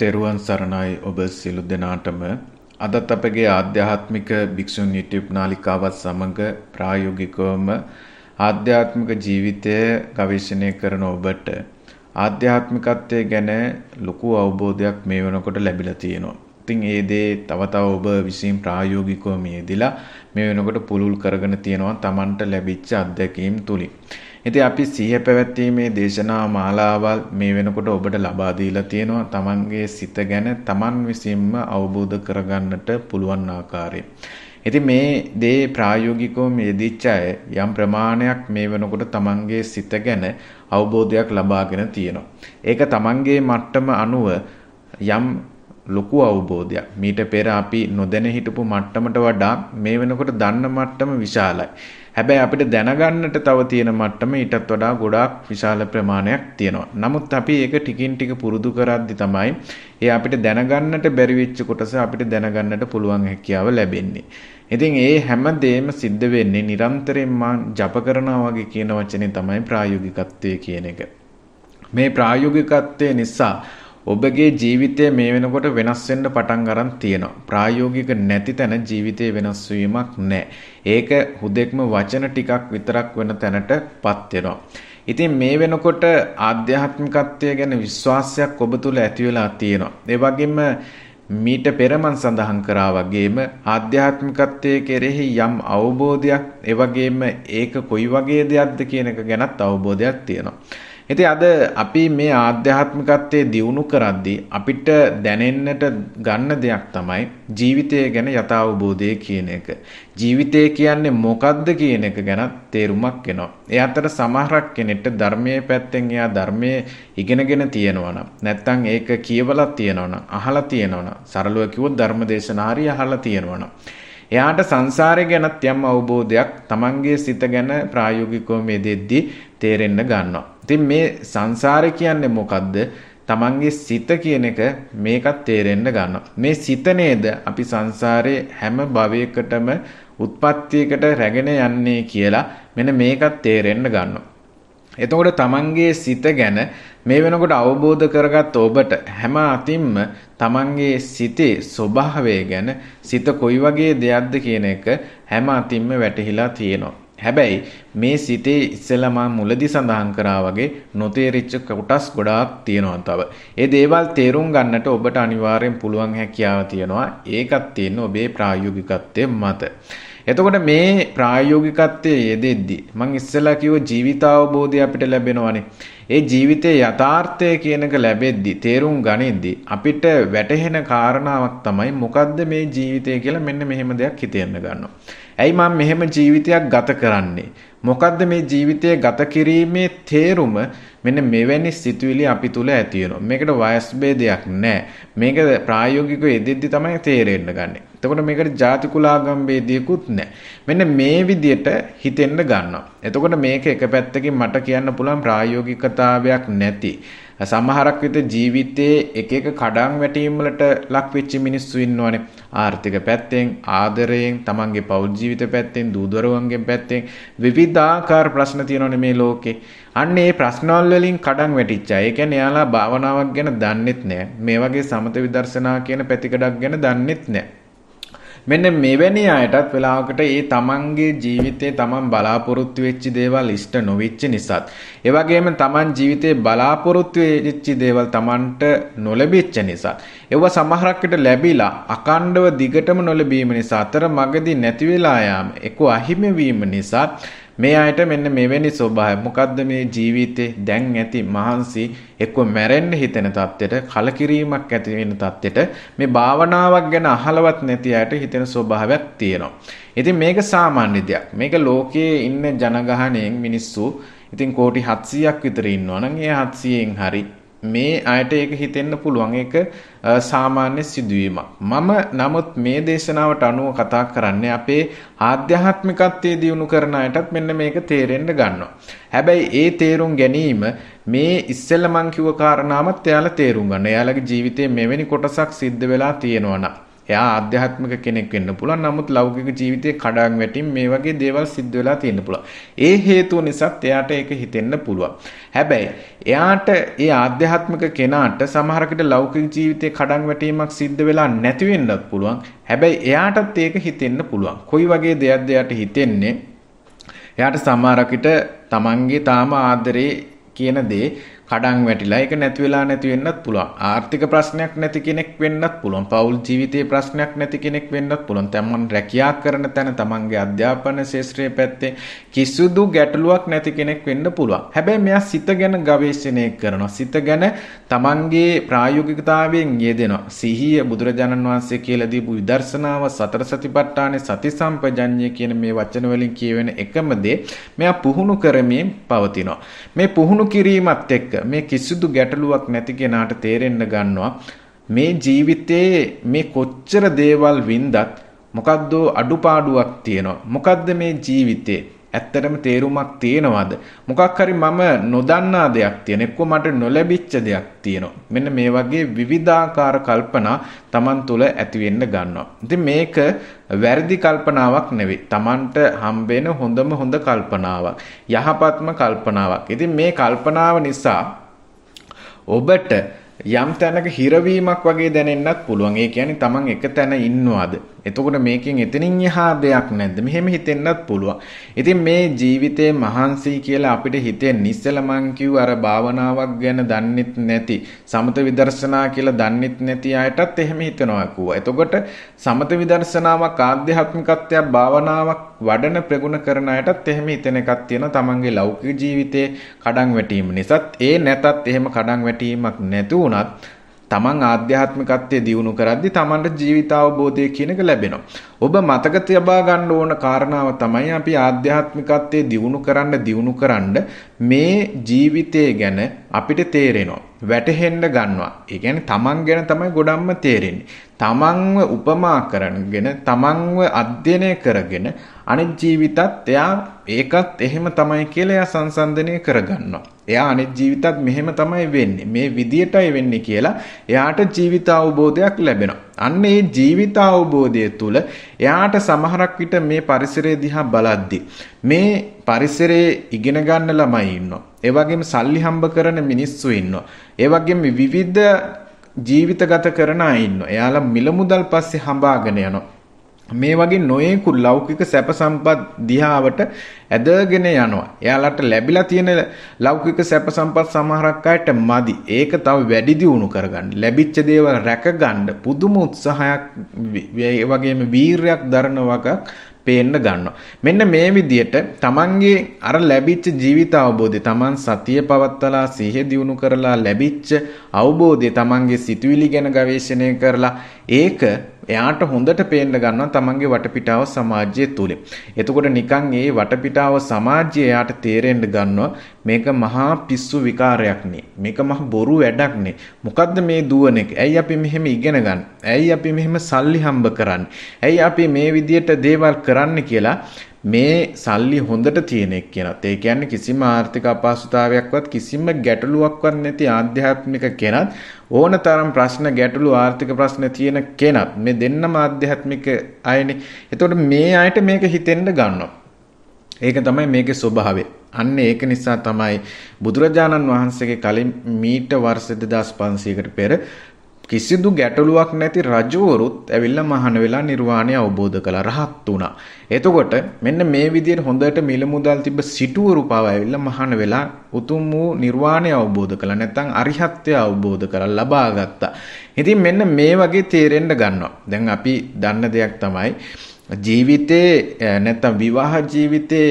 තෙරුවන් සරණයි ඔබ සිලු දෙනාටම අදත් අපගේ ආධ්‍යාත්මික භික්‍ෂූන් YouTube නාලිකාවත් සමඟ ප්‍රායෝගිකවම ආධ්‍යාත්මික ජීවිතය ගවේශණය කරන ඔබට ආධ්‍යාත්මිකත්වය ගැන ලොකු අවබෝධයක් මේ වෙනකොට ලැබිලා තියෙනවා. ඉතින් ඒ දේ තව තව ඔබ විසින් ප්‍රායෝගිකව මියදලා මේ වෙනකොට පුළුල් කරගෙන තියෙනවා Tamanට ලැබිච්ච අත්දැකීම් තුලින්. ඉතින් අපි සිහිය පැවැත්වීමේ දේශනා මාලාවල් මේ වෙනකොට ඔබට ලබා දීලා තියෙනවා. Tamanගේ සිත ගැන Taman විසින්ම අවබෝධ කරගන්නට පුළුවන් ආකාරය. ඉතින් මේ දේ ප්‍රායෝගිකව යෙදිච්ච අය යම් ප්‍රමාණයක් මේ වෙනකොට Tamanගේ සිත ගැන අවබෝධයක් ලබාගෙන තියෙනවා. ඒක Tamanගේ මට්ටම අනුව යම් ලොකු අවබෝධයක්. මීට පෙර අපි නොදැන හිටපු මට්ටමට වඩා මේ වෙනකොට දන්න මට්ටම විශාලයි. හැබැයි අපිට දැනගන්නට තව තියෙන මට්ටම ඊටත් වඩා ගොඩාක් විශාල ප්‍රමාණයක් තියෙනවා. නමුත් අපි ඒක ටිකින් ටික පුරුදු කරද්දි තමයි ඒ අපිට දැනගන්නට බැරි වෙච්ච කොටස අපිට දැනගන්නට පුළුවන් හැකියාව ලැබෙන්නේ. ඉතින් ඒ හැමදේම සිද්ධ වෙන්නේ නිරන්තරයෙන් මං ජප කරනවා වගේ කියන වචනේ තමයි ප්‍රායෝගිකත්වය කියන එක. මේ ප්‍රායෝගිකත්වය නිසා ඔබගේ ජීවිතය මේ වෙනකොට වෙනස් වෙන්න පටන් ගන්න තියෙනවා. ප්‍රායෝගික නැති තැන ජීවිතේ වෙනස් වීමක් නැහැ. ඒක හුදෙක්ම වචන ටිකක් විතරක් වෙන තැනටපත් වෙනවා. ඉතින් මේ වෙනකොට ආධ්‍යාත්මිකත්වය ගැන විශ්වාසයක් ඔබ තුල ඇති වෙලා තියෙනවා. ඒ වගේම මීට පෙරමන් සඳහන් කරා වගේම ආධ්‍යාත්මිකත්වයේ කෙරෙහි යම් අවබෝධයක් එවැගේම ඒක කොයි වගේ දෙයක්ද කියන එක ගැනත් අවබෝධයක් තියෙනවා. ඉතින් අද අපි මේ ආධ්‍යාත්මිකත්වයේ දියුණු කරද්දී අපිට දැනෙන්නට ගන්න දෙයක් තමයි ජීවිතය ගැන යථාබෝධය කියන එක. ජීවිතය කියන්නේ මොකද්ද කියන එක ගැන තේරුමක් එනවා. ඒ අතර සමහරක් කෙනෙක්ට ධර්මයේ පැත්තෙන් එයා ධර්මයේ ඉගෙනගෙන තියෙනවනම් නැත්තම් ඒක කියවලා තියෙනවනම් අහලා තියෙනවනම් සරලව කිව්වොත් ධර්මදේශනා හරි අහලා තියෙනවනම් එයාට සංසාරය ගැනත් යම් අවබෝධයක් Tamange සිත ගැන ප්‍රායෝගිකව මේ දෙද්දී තේරෙන්න ගන්නවා. ඉතින් මේ සංසාරය කියන්නේ මොකද්ද? Tamange සිත කියන එක මේකත් තේරෙන්න ගන්නවා. මේ සිත නේද අපි සංසාරයේ හැම භවයකටම උත්පත්තියකට රැගෙන යන්නේ කියලා මෙන්න මේකත් තේරෙන්න ගන්නවා. එතකොට Tamange සිත ගැන මේ වෙනකොට අවබෝධ කරගත් ඔබට හැම අතින්ම තමන්ගේ සිතේ ස්වභාවය ගැන සිත කොයි වගේ දෙයක්ද කියන එක හැම අතින්ම වැටහිලා තියෙනවා. හැබැයි මේ සිතේ ඉස්සෙල්ලා මා මුලදි සඳහන් කරා වගේ නොතේරිච්ච කොටස් ගොඩාක් තියෙනවා තව. ඒ දේවල් තේරුම් ගන්නට ඔබට අනිවාර්යෙන් පුළුවන් හැකියාව තියෙනවා. ඒකත් තියෙන ඔබේ ප්‍රායෝගිකත්වයේ මත. එතකොට මේ ප්‍රායෝගිකත්වයේ යෙදෙද්දී මම ඉස්සෙල්ලා කිව්ව ජීවිතාවබෝධය අපිට ලැබෙනවානේ. ඒ ජීවිතයේ යථාර්ථය කියනක ලැබෙද්දී තේරුම් ගනිද්දී අපිට වැටහෙන කාරණාවක් තමයි මොකද්ද මේ ජීවිතය කියලා මෙන්න මෙහෙම දෙයක් හිතෙන්න ගන්නවා. ඇයි මම මෙහෙම ජීවිතයක් ගත කරන්නේ? මොකද්ද මේ ජීවිතය ගත කිරීමේ තේරුම මෙන්න මෙවැනි සිතුවිලි අපි තුල ඇති වෙනවා. මේකට වයස් භේදයක් නැහැ. මේක ප්‍රායෝගිකව යෙදෙද්දි තමයි තේරෙන්න ගන්නේ. එතකොට මේකට ಜಾති කුලාගම් ભેදියකුත් නැහැ. මෙන්න මේ විදියට හිතෙන්න ගන්නවා. එතකොට මේක එක පැත්තකින් මට කියන්න පුළුවන් ප්‍රායෝගිකතාවයක් නැති. සමහරක් විට ජීවිතයේ එක එක කඩන් වැටීම් වලට ලක් වෙච්ච මිනිස්සු ඉන්නවනේ. ආර්ථික පැත්තෙන්, ආදරයෙන්, තමන්ගේ පෞල් ජීවිත පැත්තෙන්, දූදරුවන්ගේ පැත්තෙන් විවිධාකාර ප්‍රශ්න තියෙනවනේ මේ ලෝකේ. අන්න ඒ ප්‍රශ්නවල වලින් කඩන් වැටිච්ච අය. ඒ කියන්නේ එයාලා භාවනාවක් ගැන දන්නෙත් නැහැ. මේ වගේ සමත විදර්ශනා කියන පැතිකඩක් ගැන දන්නෙත් නැහැ. මෙන්න මෙවැනි අයටත් වෙලාවකට ඒ තමන්ගේ ජීවිතේ තමන් බලාපොරොත්තු වෙච්ච දේවල් ඉෂ්ට නොවෙච්ච නිසාත් ඒ වගේම තමන් ජීවිතේ බලාපොරොත්තු වෙච්ච දේවල් තමන්ට නොලැබෙච්ච නිසා ඒව සමහරක්කට ලැබිලා අකණ්ඩව දිගටම නොලැබීම නිසා අතර මගදී නැති වෙලා යාම එක්ක අහිමි වීම නිසා මේ අයට මෙන්න මෙවැනි ස්වභාවය මොකද්ද මේ ජීවිතේ දැන් ඇති මහන්සි එක්ක මැරෙන්න හිතෙන තත්ත්වයට කලකිරීමක් ඇති වෙන තත්ත්වයට මේ භාවනාවක් ගැන අහලවත් නැති අයට හිතෙන ස්වභාවයක් තියෙනවා. ඉතින් මේක සාමාන්‍ය දෙයක්. මේක ලෝකයේ ඉන්න ජනගහණයෙන් මිනිස්සු ඉතින් කෝටි 700ක් විතර ඉන්නවා නම් ඒ 700න් හරි මේ අයට ඒක හිතෙන්න පුළුවන් ඒක සාමාන්‍ය සිදුවීමක්. මම නමුත් මේ දේශනාවට අනුව කතා කරන්නේ අපේ ආධ්‍යාත්මිකත්වයේ දියුණු කරන අයටත් මෙන්න මේක තේරෙන්න ගන්නවා. හැබැයි ඒ තේරුම් ගැනීම මේ ඉස්සෙල්ලා මං කිව්ව කාරණාමත් එයාලා තේරුම් ගන්න. එයාලගේ ජීවිතයේ මෙවැනි කොටසක් සිද්ධ වෙලා තියෙනවා එයා ආධ්‍යාත්මික කෙනෙක් වෙන්න පුළුවන්. නමුත් ලෞකික ජීවිතේ කඩන් වැටීම් මේ වගේ දේවල් සිද්ධ වෙලා තියෙන්න පුළුවන්. ඒ හේතුව නිසාත් එයාට ඒක හිතෙන්න පුළුවන්. හැබැයි එයාට ඒ ආධ්‍යාත්මික කෙනාට සමහරකට ලෞකික ජීවිතේ කඩන් වැටීමක් සිද්ධ වෙලා නැති වෙන්නත් පුළුවන්. හැබැයි එයාටත් ඒක හිතෙන්න පුළුවන්. කොයි වගේ දෙයක්ද එයාට හිතෙන්නේ? එයාට සමහරකට තමන්ගේ තාම ආදරේ කියන දේ කඩන් වැටිලා ඒක නැති වෙලා නැති වෙන්නත් පුළුවන්. ආර්ථික ප්‍රශ්නයක් නැති කෙනෙක් වෙන්නත් පුළුවන්. පෞල් ජීවිතයේ ප්‍රශ්නයක් නැති කෙනෙක් වෙන්නත් පුළුවන්. තමන් රැකියා කරන තැන තමන්ගේ අධ්‍යාපන ශාස්ත්‍රයේ පැත්තේ කිසිදු ගැටලුවක් නැති කෙනෙක් වෙන්න පුළුවන්. හැබැයි මෙයා සිත ගැන ගවේෂණය කරනවා. සිත ගැන තමන්ගේ ප්‍රායෝගිකතාවයෙන් යෙදෙනවා. සිහිය බුදුරජාණන් වහන්සේ කියලා දීපු විදර්ශනාව සතර සතිපට්ඨානේ සති සම්පජඤ්ඤය කියන මේ වචන වලින් කියවෙන එකම දේ මෙයා පුහුණු කරමින් පවතිනවා. මේ පුහුණු කිරීමත් එක්ක මේ කිසිදු ගැටලුවක් නැති කෙනාට තේරෙන්න ගන්නවා මේ ජීවිතේ මේ කොච්චර දේවල් වින්දත් මොකද්ද අඩුපාඩුවක් තියෙනවා මොකද්ද මේ ජීවිතේ ඇත්තටම තේරුමක් තියෙනවද මොකක් හරි මම නොදන්නා දෙයක් තියෙන එක්ක මට නොලැබිච්ච දෙයක් තියෙනවා මෙන්න මේ වගේ විවිධාකාර කල්පනා Taman තුල ඇති වෙන්න ගන්නවා ඉතින් මේක වැරදි කල්පනාවක් නෙවෙයි Tamanට හම්බෙන හොඳම හොඳ කල්පනාවක් යහපත්ම කල්පනාවක් ඉතින් මේ කල්පනාව නිසා ඔබට යම් තැනක හිරවීමක් වගේ දැනෙන්නත් පුළුවන් ඒ කියන්නේ Taman එක තැන ඉන්නවද එතකොට මේකෙන් එතනින් එහා දෙයක් නැද්ද? මෙහෙම හිතෙන්නත් පුළුවන්. ඉතින් මේ ජීවිතේ මහන්සි කියලා අපිට හිතෙන් ඉස්සෙල්ලා මං කිව්ව අර භාවනාවක් ගැන දන්නෙත් නැති, සමත විදර්ශනා කියලා දන්නෙත් නැති අයටත් එහෙම හිතනවා කෝ. එතකොට සමත විදර්ශනාවක් ආධ්‍යාත්මිකත්වයක් භාවනාවක් වඩන ප්‍රගුණ කරන අයටත් එහෙම හිතෙන එකක් තියෙනවා. තමන්ගේ ලෞකික ජීවිතේ කඩන් වැටීම නිසාත් ඒ නැතත් එහෙම කඩන් වැටීමක් නැති වුණත් තමන් ආධ්‍යාත්මිකත්වයේ දියුණු කරද්දී තමන්ට ජීවිතාවබෝධය කියන එක ලැබෙනවා. ඔබ මතක තබා ගන්න ඕන කාරණාව තමයි අපි ආධ්‍යාත්මිකත්වයේ දියුණු කරන්න දියුණු කරන්න මේ ජීවිතය ගැන අපිට තේරෙනවා වැටහෙන්න ගන්නවා. ඒ කියන්නේ තමන් ගැන තමයි ගොඩක්ම තේරෙන්නේ. තමන්ව උපමා කරගෙන තමන්ව අධ්‍යයනය කරගෙන අනිත් ජීවිතත් එයා ඒකත් එහෙම තමයි කියලා එයා සංසන්දනය කරගන්නවා. එයා අනිත් ජීවිතත් මෙහෙම තමයි වෙන්නේ. මේ විදියටයි වෙන්නේ කියලා එයාට ජීවිත අවබෝධයක් ලැබෙනවා. අන්න ඒ ජීවිත අවබෝධය තුළ එයාට සමහරක් විට මේ පරිසරය දිහා බලද්දි මේ පරිසරයේ ඉගෙන ගන්න ළමයි ඉන්නවා. ඒ වගේම සල්ලි හම්බ කරන මිනිස්සු ඉන්නවා. ඒ වගේම විවිධ ජීවිත ගත කරන අය ඉන්නවා. එයාලා මිල මුදල් පස්සේ හඹාගෙන යනවා. මේ වගේ නොයෙකුත් ලෞකික සැප සම්පත් දිහාවට ඇදගෙන යනවා. එයාලට ලැබිලා තියෙන ලෞකික සැප සම්පත් සමහරක් අයට මදි. ඒක තව වැඩි දියුණු කරගන්න. ලැබිච්ච දේවල් රැකගන්න පුදුම උත්සාහයක් ඒ වගේම වීරයක් දරන වගක් පේන්න ගන්නවා. මෙන්න මේ විදිහට තමන්ගේ අර ලැබිච්ච ජීවිත අවබෝධය තමන් සතිය පවත්තලා සිහිය දියුණු කරලා ලැබිච්ච අවබෝධය තමන්ගේ සිතුවිලි ගැන ගවේෂණය කරලා ඒක එයාට හොඳට පේන්න ගන්නවා තමන්ගේ වටපිටාව සමාජය තුල. එතකොට නිකන් ඒ වටපිටාව සමාජය එයාට තේරෙන්න ගන්නවා මේක මහා පිස්සු විකාරයක් නේ. මේක මහ බොරු වැඩක් නේ. මොකද්ද මේ දුවන එක? ඇයි අපි මෙහෙම ඉගෙන ගන්න? ඇයි අපි මෙහෙම සල්ලි හම්බ කරන්නේ? ඇයි අපි මේ විදියට දේවල් කරන්න කියලා මේ සල්ලි හොඳට තියෙන එක කියනත් ඒ කියන්නේ කිසිම ආර්ථික අපහසුතාවයක්වත් කිසිම ගැටලුවක්වත් නැති ආධ්‍යාත්මික කෙනත් ඕනතරම් ප්‍රශ්න ගැටලු ආර්ථික ප්‍රශ්න තියෙන කෙනත් මේ දෙන්නම ආධ්‍යාත්මික අයනේ. එතකොට මේ අයට මේක හිතෙන්න ගන්නවා. ඒක තමයි මේකේ ස්වභාවය. අන්න ඒක නිසා තමයි බුදුරජාණන් වහන්සේගේ කලින් මීට වර්ෂ 2500කට පෙර කිසිදු ගැටලුවක් නැති රජවරුත් ඇවිල්ලා මහාන වෙලා නිර්වාණය අවබෝධ කළා රහත් වුණා. එතකොට මෙන්න මේ විදිහට හොඳට මිල මුදල් තිබ්බ සිටුවරු පවා ඇවිල්ලා මහාන වෙලා උතුම් වූ නිර්වාණය අවබෝධ කළා නැත්නම් අරිහත්ත්වය අවබෝධ කරලා ලබා ගත්තා. ඉතින් මෙන්න මේ වගේ තේරෙන්න ගන්නවා. දැන් අපි දන්න දෙයක් තමයි ජීවිතේ නැත්තම් විවාහ ජීවිතේ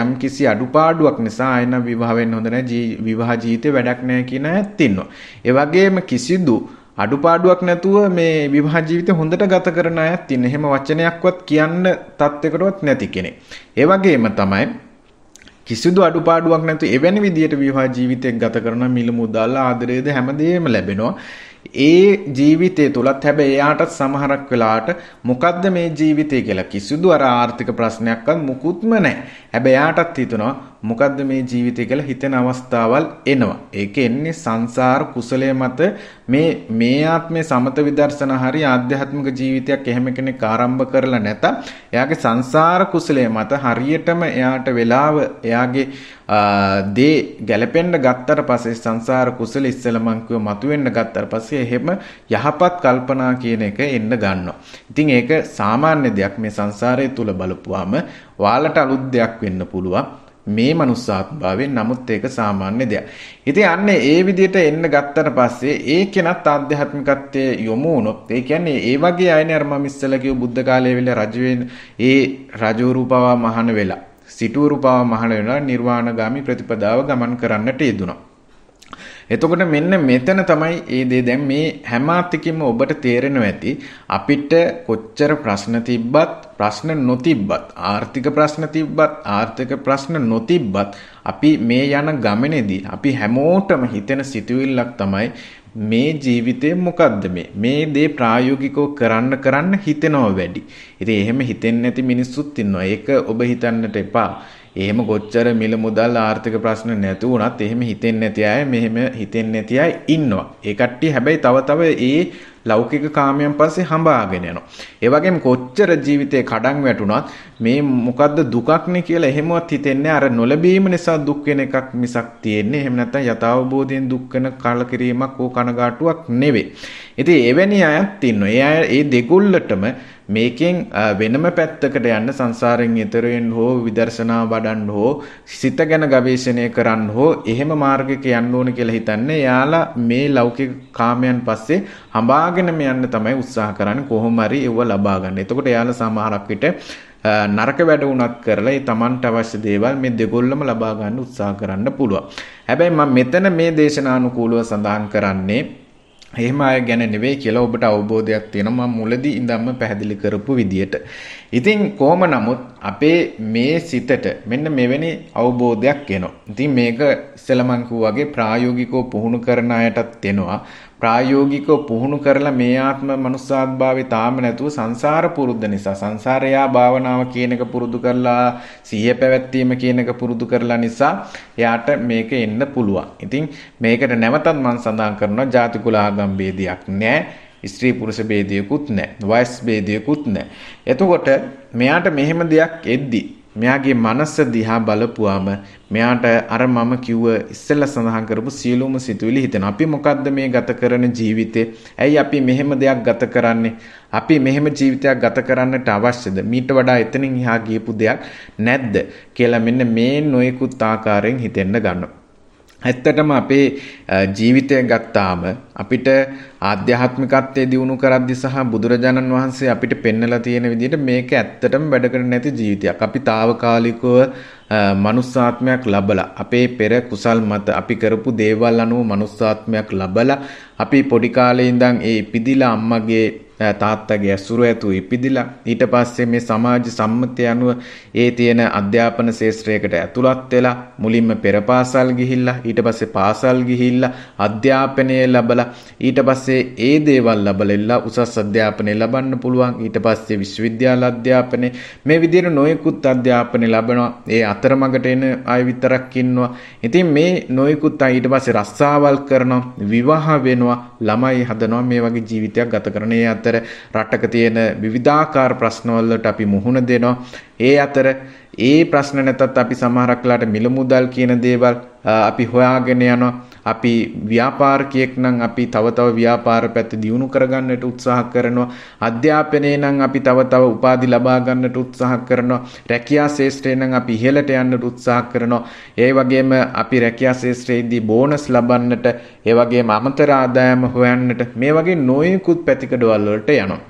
යම් කිසි අඩුපාඩුවක් නිසා එන විවාහ වෙන්න හොඳ නැහැ විවාහ ජීවිතේ වැඩක් නැහැ කියන ඇත්තින්නවා. ඒ වගේම කිසිදු අඩුපාඩුවක් නැතුව මේ විවාහ ජීවිතේ හොඳට ගත කරන අයත් ඉන්න. එහෙම වචනයක්වත් කියන්න තත්යකටවත් නැති කෙනෙක්. ඒ වගේම තමයි කිසිදු අඩුපාඩුවක් නැතුව එවැනි විදියට විවාහ ජීවිතයක් ගත කරන මිල මුදල් ආදරයද හැමදේම ලැබෙනවා. ඒ ජීවිතය තුලත් හැබැයි එයාටත් සමහරක් වෙලාට මොකද්ද මේ ජීවිතය කියලා කිසිදු අර ආර්ථික ප්‍රශ්නයක්වත් මුකුත්ම නැහැ. හැබැයි එයාටත් හිතනවා මොකද්ද මේ ජීවිතය කියලා හිතෙන අවස්ථාවල් එනවා. ඒක එන්නේ සංසාර කුසලයේ මත මේ මේ ආත්මේ සමත විදර්ශන හරි ආධ්‍යාත්මික ජීවිතයක් එහෙම කෙනෙක් ආරම්භ කරලා නැත. එයාගේ සංසාර කුසලයේ මත හරියටම එයාට වෙලාව එයාගේ දේ ගැලපෙන්න ගත්තට පස්සේ සංසාර කුසල ඉස්සෙල්ලම කිව්ව මතුවෙන්න ගත්තට පස්සේ එහෙම යහපත් කල්පනා කියන එක එන්න ගන්නවා. ඉතින් ඒක සාමාන්‍ය දෙයක් මේ සංසාරය තුල බලපුවාම ඔයාලට අලුත් දෙයක් වෙන්න පුළුවන්. මේ මනුස්සාත්භාවයෙන් නමුත් ඒක සාමාන්‍ය දෙයක්. ඉතින් අන්නේ ඒ විදිහට එන්න ගත්තට පස්සේ ඒ කෙනත් ආධ්‍යාත්මිකත්වයේ යොමු වුණොත් ඒ කියන්නේ ඒ වගේ අයනේ අර මම ඉස්සෙල්ලා කිව්ව බුද්ධ කාලයේ වෙලා රජ වෙන ඒ රජෝරුපව මහාන වෙලා සිටුරුපව මහාන වෙනවා නිර්වාණගාමි ප්‍රතිපදාව ගමන් කරන්නට යෙදුණා. එතකොට මෙන්න මෙතන තමයි ඒ දේ දැන් මේ හැම අත්‍යකින්ම ඔබට තේරෙනවා ඇති අපිට කොච්චර ප්‍රශ්න තිබ්බත් ප්‍රශ්න නොතිබ්බත් ආර්ථික ප්‍රශ්න තිබ්බත් ආර්ථික ප්‍රශ්න නොතිබ්බත් අපි මේ යන ගමනේදී අපි හැමෝටම හිතෙන සිතුවිල්ලක් තමයි මේ ජීවිතේ මොකද්ද මේ මේ දේ ප්‍රායෝගිකව කරන්න කරන්න හිතෙනව වැඩි. ඉතින් එහෙම හිතෙන්නේ නැති මිනිස්සුත් ඉන්නවා. ඒක ඔබ හිතන්නට එපා. එහෙම කොච්චර මිල මුදල් ආර්ථික ප්‍රශ්න නැති වුණත් එහෙම හිතෙන්නේ නැති අය මෙහෙම හිතෙන්නේ නැති අය ඉන්නවා. ඒ කට්ටිය හැබැයි තව තව ඒ ලෞකික කාමයන් පස්සේ හඹාගෙන යනවා. ඒ වගේම කොච්චර ජීවිතේ කඩන් වැටුණත් මේ මොකද්ද දුකක්නේ කියලා එහෙමවත් හිතෙන්නේ අර නොලැබීම නිසා දුක් වෙන එකක් මිසක් තියෙන්නේ එහෙම නැත්නම් යථාබෝධයෙන් දුක් වෙන කලකිරීමක් ඕ කනගාටුවක් නෙවෙයි. ඉතින් එවැනි අයත් ඉන්නවා. ඒ අය ඒ දෙගොල්ලටම මේකෙන් වෙනම පැත්තකට යන්න සංසාරයෙන් එතර වෙන්න හෝ විදර්ශනා වඩන්න හෝ සිත ගැන ගවේෂණය කරන්න හෝ එහෙම මාර්ගයක යන්න ඕන කියලා හිතන්නේ යාලා මේ ලෞකික කාමයන් පස්සේ හඹාගෙනම යන්න තමයි උත්සාහ කරන්නේ කොහොම හරි ඒව ලබා ගන්න. එතකොට යාලා සමහරක් විට නරක වැඩ වුණත් කරලා ඒ Tamanට අවශ්‍ය දේවල් මේ දෙගොල්ලම ලබා ගන්න උත්සාහ කරන්න පුළුවන්. හැබැයි මම මෙතන මේ දේශනානුකූලව සඳහන් කරන්නේ එහෙම අය ගැන නෙවෙයි කියලා ඔබට අවබෝධයක් තියෙනවා මම මුලදී ඉඳන්ම පැහැදිලි කරපු විදියට. ඉතින් කොහොම නමුත් අපේ මේ සිතට මෙන්න මෙවැනි අවබෝධයක් එනවා. ඉතින් මේක ඉස්සෙල්ලා මං වගේ ප්‍රායෝගිකව පුහුණු කරන අයටත් එනවා. ප්‍රායෝගිකව පුහුණු කරලා මේ ආත්ම මනුස්සාත්භාවය තාම නැතුව සංසාර පුරුද්ද නිසා සංසාරයා භාවනාව කියන එක පුරුදු කරලා සිහිය පැවැත්වීම කියන එක පුරුදු කරලා නිසා එයාට මේක එන්න පුළුවන්. ඉතින් මේකට නැවතත් මම සඳහන් කරනවා ಜಾති කුල ආගම් ભેදයක් නැහැ. ස්ත්‍රී පුරුෂ ભેදයකුත් නැහැ. වයස් ભેදයකුත් නැහැ. එතකොට මෙයාට මෙහෙම දෙයක් එද්දි මෙයාගේ මනස දිහා බලපුවාම මෙයාට අර මම කිව්ව ඉස්සෙල්ලා සඳහන් කරපු සියලුම සිතුවිලි හිතෙනවා. අපි මොකද්ද මේ ගත කරන ජීවිතේ? ඇයි අපි මෙහෙම දෙයක් ගත කරන්නේ? අපි මෙහෙම ජීවිතයක් ගත කරන්නට අවශ්‍යද? මීට වඩා එතනින් එහා ගියපු දෙයක් නැද්ද කියලා මෙන්න මේ නොයෙකුත් ආකාරයෙන් හිතෙන්න ගන්නවා. ඇත්තටම අපේ ජීවිතය ගත්තාම අපිට ආධ්‍යාත්මිකත්වයේ දියුණු කරද්දි සහ බුදුරජාණන් වහන්සේ අපිට පෙන්වලා තියෙන විදිහට මේක ඇත්තටම වැඩ කරන්නේ නැති ජීවිතයක්. අපි తాවකාලිකව මනුස්සාත්මයක් ලබලා අපේ පෙර කුසල් මත අපි කරපු දේවල් අනුව මනුස්සාත්මයක් ලබලා අපි පොඩි කාලේ ඉඳන් ඒ ඉපිදිලා අම්මගේ තාත්තගේ ඇසුර ඇතු ඉපිදිලා ඊට පස්සේ මේ සමාජ සම්මතය අනුව ඒ තියෙන අධ්‍යාපන ශේෂ්ත්‍රයකට ඇතුළත් වෙලා මුලින්ම පෙර පාසල් ගිහිල්ලා ඊට පස්සේ පාසල් ගිහිල්ලා අධ්‍යාපනය ලැබලා ඊට පස්සේ ඒ දේවල් ලැබලෙලා උසස් අධ්‍යාපනය ලබන්න පුළුවන් ඊට පස්සේ විශ්වවිද්‍යාල අධ්‍යාපනය මේ විදිහට නොයෙකුත් අධ්‍යාපනය ලබනවා ඒ අතරමඟට එන අය විතරක් ඉන්නවා ඉතින් මේ නොයෙකුත් අය ඊට පස්සේ රස්සාවල් කරනවා විවාහ වෙනවා ළමයි හදනවා මේ වගේ ජීවිතයක් ගත කරන ඒ අතර අතර රටක තියෙන විවිධාකාර ප්‍රශ්නවලට අපි මුහුණ දෙනවා. ඒ අතර ඒ ප්‍රශ්න නැතත් අපි සමහරක්ලාට මිල මුදල් කියන දේවල් අපි හොයාගෙන යනවා. අපි ව්‍යාපාරිකයෙක් නම් අපි තව තව ව්‍යාපාර පැත්ත දියුණු කරගන්නට උත්සාහ කරනවා. අධ්‍යාපනයේ නම් අපි තව තව උපාධි ලබා ගන්නට උත්සාහ කරනවා. රැකියා ශේෂ්ත්‍රයේ නම් අපි ඉහළට යන්නට උත්සාහ කරනවා. ඒ වගේම අපි රැකියා ශේෂ්ත්‍රයේදී බෝනස් ලබන්නට, ඒ වගේම අමතර ආදායම හොයන්නට මේ වගේ නොයෙකුත් පැතිකඩවල් වලට යනවා.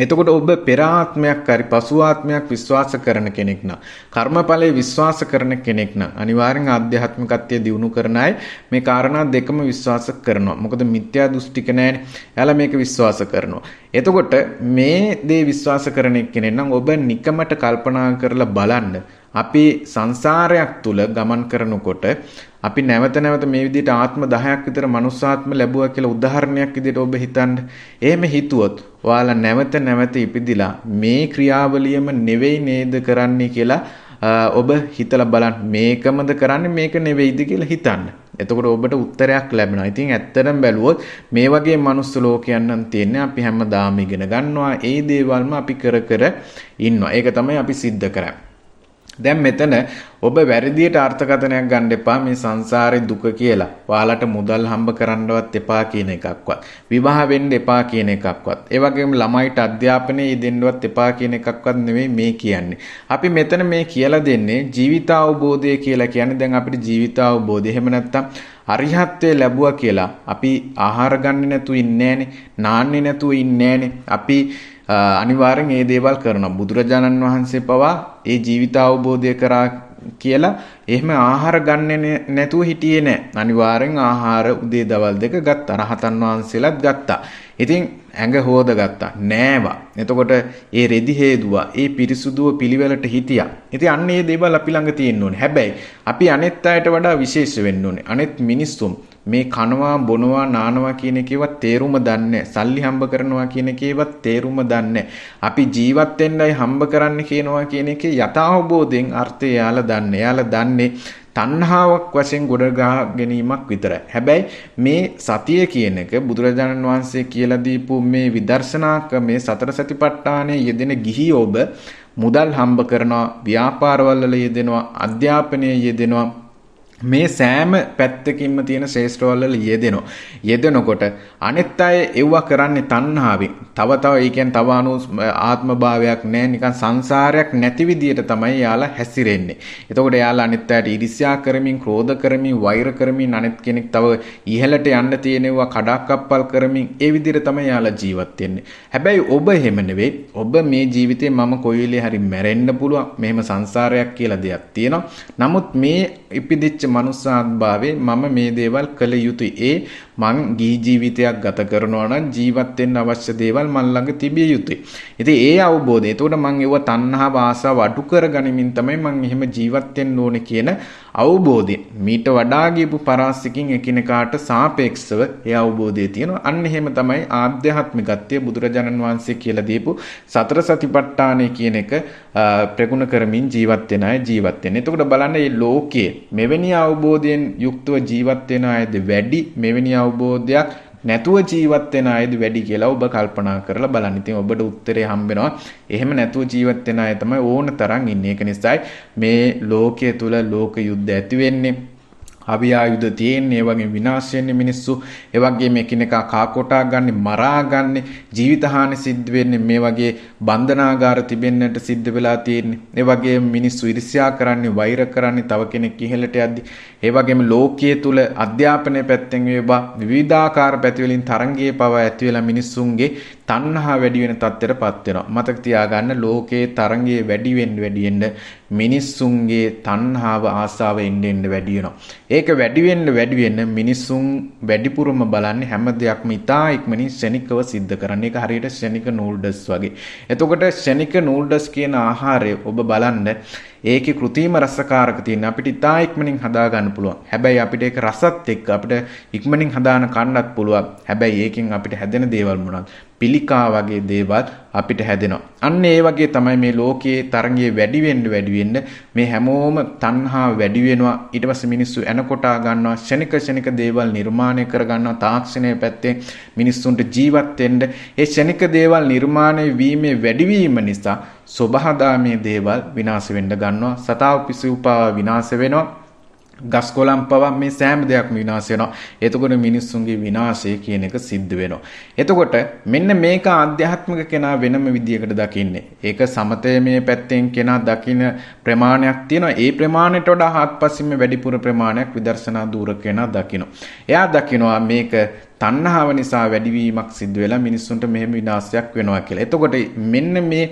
එතකොට ඔබ පෙර ආත්මයක් හරි පසු ආත්මයක් විශ්වාස කරන කෙනෙක් නම් කර්මඵලයේ විශ්වාස කරන කෙනෙක් නම් අනිවාර්යෙන් ආධ්‍යාත්මිකත්වයේ දියුණු කරන අය මේ කාරණා දෙකම විශ්වාස කරනවා. මොකද මිත්‍යා දෘෂ්ටික නැහැනේ. එයාලා මේක විශ්වාස කරනවා. එතකොට මේ දේ විශ්වාස කරන එක්කෙනෙක් නම් ඔබ නිකමට කල්පනා කරලා බලන්න අපි සංසාරයක් තුල ගමන් කරනකොට අපි නැවත නැවත මේ විදිහට ආත්ම 10ක් විතර මනුස්සාත්ම ලැබුවා කියලා උදාහරණයක් විදිහට ඔබ හිතන්න. එහෙම හිතුවොත් ඔයාලා නැවත නැවත ඉපදිලා මේ ක්‍රියාවලියම නෙවෙයි නේද කරන්නේ කියලා ඔබ හිතලා බලන්න මේකමද කරන්නේ මේක නෙවෙයිද කියලා හිතන්න. එතකොට ඔබට උත්තරයක් ලැබෙනවා. ඉතින් ඇත්තටම බැලුවොත් මේ වගේ මනුස්ස ලෝකයන් නම් තියෙන්නේ අපි හැමදාම ඉගෙන ගන්නවා. ඒ දේවල්ම අපි කර කර ඉන්නවා. ඒක තමයි අපි सिद्ध කරන්නේ. දැන් මෙතන ඔබ වැරදියට අර්ථකථනයක් ගන්න එපා මේ සංසාරේ දුක කියලා. ඔයාලට මුදල් හම්බ කරන්නවත් එපා කියන එකක්වත්. විවාහ වෙන්න එපා කියන එකක්වත්. ඒ වගේම ළමයිට අධ්‍යාපනය දෙන්නවත් එපා කියන එකක්වත් නෙමෙයි මේ කියන්නේ. අපි මෙතන මේ කියලා දෙන්නේ ජීවිතාවබෝධය කියලා කියන්නේ දැන් අපිට ජීවිතාවබෝධය. එහෙම නැත්නම් අරිහත්ත්වයේ ලැබුවා කියලා අපි ආහාර ගන්න නැතුව ඉන්නේ නැහනේ. නාන්නේ නැතුව ඉන්නේ නැහනේ. අපි අනිවාර්යෙන් මේ දේවල් කරනවා. බුදුරජාණන් වහන්සේ පවා ඒ ජීවිත අවබෝධය කරා කියලා එහෙම ආහාර ගන්නේ නැතුව හිටියේ නෑ. අනිවාර්යෙන් ආහාර උදේ දවල් දෙක ගත්තා. රහතන් වහන්සේලාත් ගත්තා. ඉතින් ඇඟ හොදගත්තා. නෑවා. එතකොට ඒ රෙදි හේදුවා. ඒ පිරිසුදුව පිළිවෙලට හිටියා. ඉතින් අන්න මේ දේවල් අපි ළඟ තියෙන්න ඕනේ. හැබැයි අපි අනෙත් අයට වඩා විශේෂ වෙන්න ඕනේ. අනෙත් මිනිස්සුන් මේ කනවා බොනවා නානවා කියන එකේවත් තේරුම දන්නේ සල්ලි හම්බ කරනවා කියන එකේවත් තේරුම දන්නේ අපි ජීවත් වෙන්නයි හම්බ කරන්න කියනවා කියන එකේ යථාභෝධයෙන් අර්ථය යාලා දන්නේ යාලා දන්නේ තණ්හාවක් වශයෙන් ගොඩ ගැනීමක් විතරයි හැබැයි මේ සතිය කියන එක බුදුරජාණන් වහන්සේ කියලා දීපු මේ විදර්ශනාක මේ සතර සතිපට්ඨානයේ යෙදෙන ගිහි ඔබ මුදල් හම්බ කරනවා ව්‍යාපාරවල යෙදෙනවා අධ්‍යාපනයේ යෙදෙනවා මේ සෑම පැත්තකින්ම තියෙන ශේෂ්ත්‍රවල යෙදෙනවා. යෙදෙනකොට අනෙත් අය එව්වා කරන්නේ තණ්හාවෙන්. තව තව ඒ කියන්නේ තව අනු ආත්මභාවයක් නැහැ නිකන් සංසාරයක් නැති විදියට තමයි යාලා හැසිරෙන්නේ. එතකොට යාලා අනිත් අයට ඊර්ෂ්‍යා කරමින්, ක්‍රෝධ කරමින්, වෛර කරමින් අනිත් කෙනෙක් තව ඉහළට යන්න තියෙනවා කඩාකප්පල් කරමින් ඒ විදියට තමයි යාලා ජීවත් වෙන්නේ. හැබැයි ඔබ එහෙම නෙවෙයි. ඔබ මේ ජීවිතේ මම කොයි වෙලේ හරි මැරෙන්න පුළුවන්. මෙහෙම සංසාරයක් කියලා දෙයක් තියෙනවා. නමුත් මේ ඉපිදිච්ච මනුස්සාත්භාවේ මම මේ දේවල් කළ යුතුයි. ඒ මං ගිහි ජීවිතයක් ගත කරනවා නම් ජීවත් වෙන්න අවශ්‍ය දේවල් දේවල් මන් ළඟ තිබිය යුතුයි. ඉතින් ඒ අවබෝධය. එතකොට මං ඒව තණ්හා වාසාව අඩු කරගනිමින් තමයි මං එහෙම ජීවත් වෙන්න ඕනේ කියන අවබෝධය. මීට වඩා ගියපු පරාසයකින් එකිනෙකාට සාපේක්ෂව ඒ අවබෝධය තියෙනවා. අන්න එහෙම තමයි ආධ්‍යාත්මිකත්වය බුදුරජාණන් වහන්සේ කියලා දීපු සතර සතිපට්ඨානය කියන එක ප්‍රගුණ කරමින් ජීවත් වෙන අය ජීවත් වෙන. එතකොට බලන්න මේ ලෝකයේ මෙවැනි අවබෝධයෙන් යුක්තව ජීවත් වෙන අයද වැඩි මෙවැනි අවබෝධයක් නැතුව ජීවත් වෙන අයද වැඩි කියලා ඔබ කල්පනා කරලා බලන්න. ඉතින් ඔබට උත්තරේ හම්බ වෙනවා. එහෙම නැතුව ජීවත් වෙන අය තමයි ඕන තරම් ඉන්නේ. ඒක නිසායි මේ ලෝකයේ තුල ලෝක යුද්ධ ඇති වෙන්නේ. අවියායුධ තියෙන්නේ ඒ වගේ විනාශ වෙන්නේ මිනිස්සු ඒ වගේ මේ කිනකා කා කොටා ගන්න මරා ගන්න ජීවිත හානි සිද්ධ වෙන්නේ මේ වගේ බන්ධනාගාර තිබෙන්නට සිද්ධ වෙලා තියෙන්නේ ඒ වගේ මිනිස්සු ඉරිසියා කරන්නේ වෛර කරන්නේ තව කෙනෙක් ඉහළට යද්දි ඒ වගේම ලෝකයේ තුල අධ්‍යාපනයේ පැත්තෙන් වේවා විවිධාකාර පැතිවලින් තරංගයේ පවා ඇති වෙලා මිනිස්සුන්ගේ තණ්හා වැඩි වෙන තත්ත්වයටපත් වෙනවා. මතක තියාගන්න ලෝකයේ තරංගයේ වැඩි වෙන්න වැඩි වෙන්න මිනිස්සුන්ගේ තණ්හාව ආසාව එන්න එන්න වැඩි වෙනවා. ඒක වැඩි වෙන්න වැඩි වෙන්න මිනිස්සුන් වැඩිපුරම බලන්නේ හැම දෙයක්ම ඉතා ඉක්මනින් ශනිකව සිද්ධ කරන එක හරියට ශනික නූඩල්ස් වගේ. එතකොට ශනික නූඩල්ස් කියන ආහාරය ඔබ බලන්න ඒකේ કૃතිම රසකාරක තියෙන අපිට ඉතා ඉක්මනින් හදා ගන්න පුළුවන්. හැබැයි අපිට ඒක රසත් එක්ක අපිට ඉක්මනින් හදාන කන්නත් පුළුවන්. හැබැයි ඒකෙන් අපිට හැදෙන දේවල් මොනවාද? පිළිකා වගේ දේවල් අපිට හැදෙනවා. අන්න ඒ වගේ තමයි මේ ලෝකයේ තරංගය වැඩි වෙන්න වැඩි වෙන්න මේ හැමෝම තණ්හා වැඩි වෙනවා. ඊට පස්සේ මිනිස්සු එනකොටා ගන්නවා. ෂණික ෂණික දේවල් නිර්මාණය කර ගන්නවා. තාක්ෂණයේ පැත්තේ මිනිස්සුන්ට ජීවත් වෙන්න ඒ ෂණික දේවල් නිර්මාණය වීමේ වැඩිවීම නිසා සබහදාමේ දේවල් විනාශ වෙන්න ගන්නවා. සතාව පිසූපාව විනාශ වෙනවා. ගස් කොළන් පවා මේ සෑම දෙයක්ම විනාශ වෙනවා. එතකොට මිනිස්සුන්ගේ විනාශය කියන එක සිද්ධ වෙනවා. එතකොට මෙන්න මේක ආධ්‍යාත්මික කෙනා වෙනම විදියකට දකින්නේ. ඒක සමතයමේ පැත්තෙන් කෙනා දකින ප්‍රමාණයක් තියෙනවා. ඒ ප්‍රමාණයට වඩා හත්පසින්ම වැඩිපුර ප්‍රමාණයක් විදර්ශනා දූර කෙනා දකිනවා. එයා දකිනවා මේක තණ්හාව නිසා වැඩිවීමක් සිද්ධ වෙලා මිනිස්සුන්ට මෙහෙම විනාශයක් වෙනවා කියලා. එතකොට මෙන්න මේ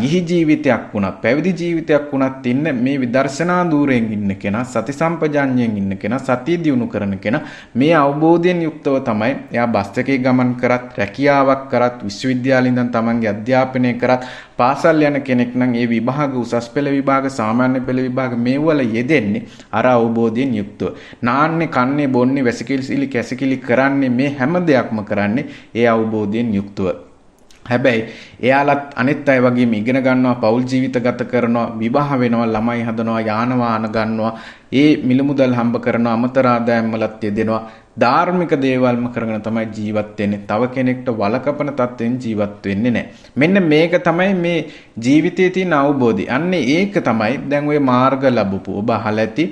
ගිහි ජීවිතයක් වුණත් පැවිදි ජීවිතයක් වුණත් ඉන්න මේ විදර්ශනා ධූරයෙන් ඉන්න කෙනා සති සම්පජාඤ්ඤයෙන් ඉන්න කෙනා සතිය දියුණු කරන කෙනා මේ අවබෝධයෙන් යුක්තව තමයි එයා බස් එකේ ගමන් කරත් රැකියාවක් කරත් විශ්වවිද්‍යාලෙ ඉඳන් තමන්ගේ අධ්‍යාපනය කරත් පාසල් යන කෙනෙක් නම් ඒ විභාග උසස් පෙළ විභාග සාමාන්‍ය පෙළ විභාග මේවල යෙදෙන්නේ අර අවබෝධයෙන් යුක්තව නාන්නේ කන්නේ බොන්නේ වැසිකිලි කැසිකිලි කරන්නේ මේ හැම දෙයක්ම කරන්නේ ඒ අවබෝධයෙන් යුක්තව හැබැයි එයාලත් අනෙත් අය වගේම ඉගෙන ගන්නවා පෞල් ජීවිත ගත කරනවා විවාහ වෙනවා ළමයි හදනවා යාන වාහන ගන්නවා ඒ මිලමුදල් හම්බ කරන අමතර ආදායම් වලත් යෙදෙනවා ධාර්මික දේවල්ම කරගෙන තමයි ජීවත් වෙන්නේ. තව කෙනෙක්ට වලකපන තත්වෙන් ජීවත් වෙන්නේ නැහැ. මෙන්න මේක තමයි මේ ජීවිතයේ තියෙන අවබෝධය. අන්නේ ඒක තමයි දැන් ওই මාර්ග ලැබපු ඔබ අහලා ඇති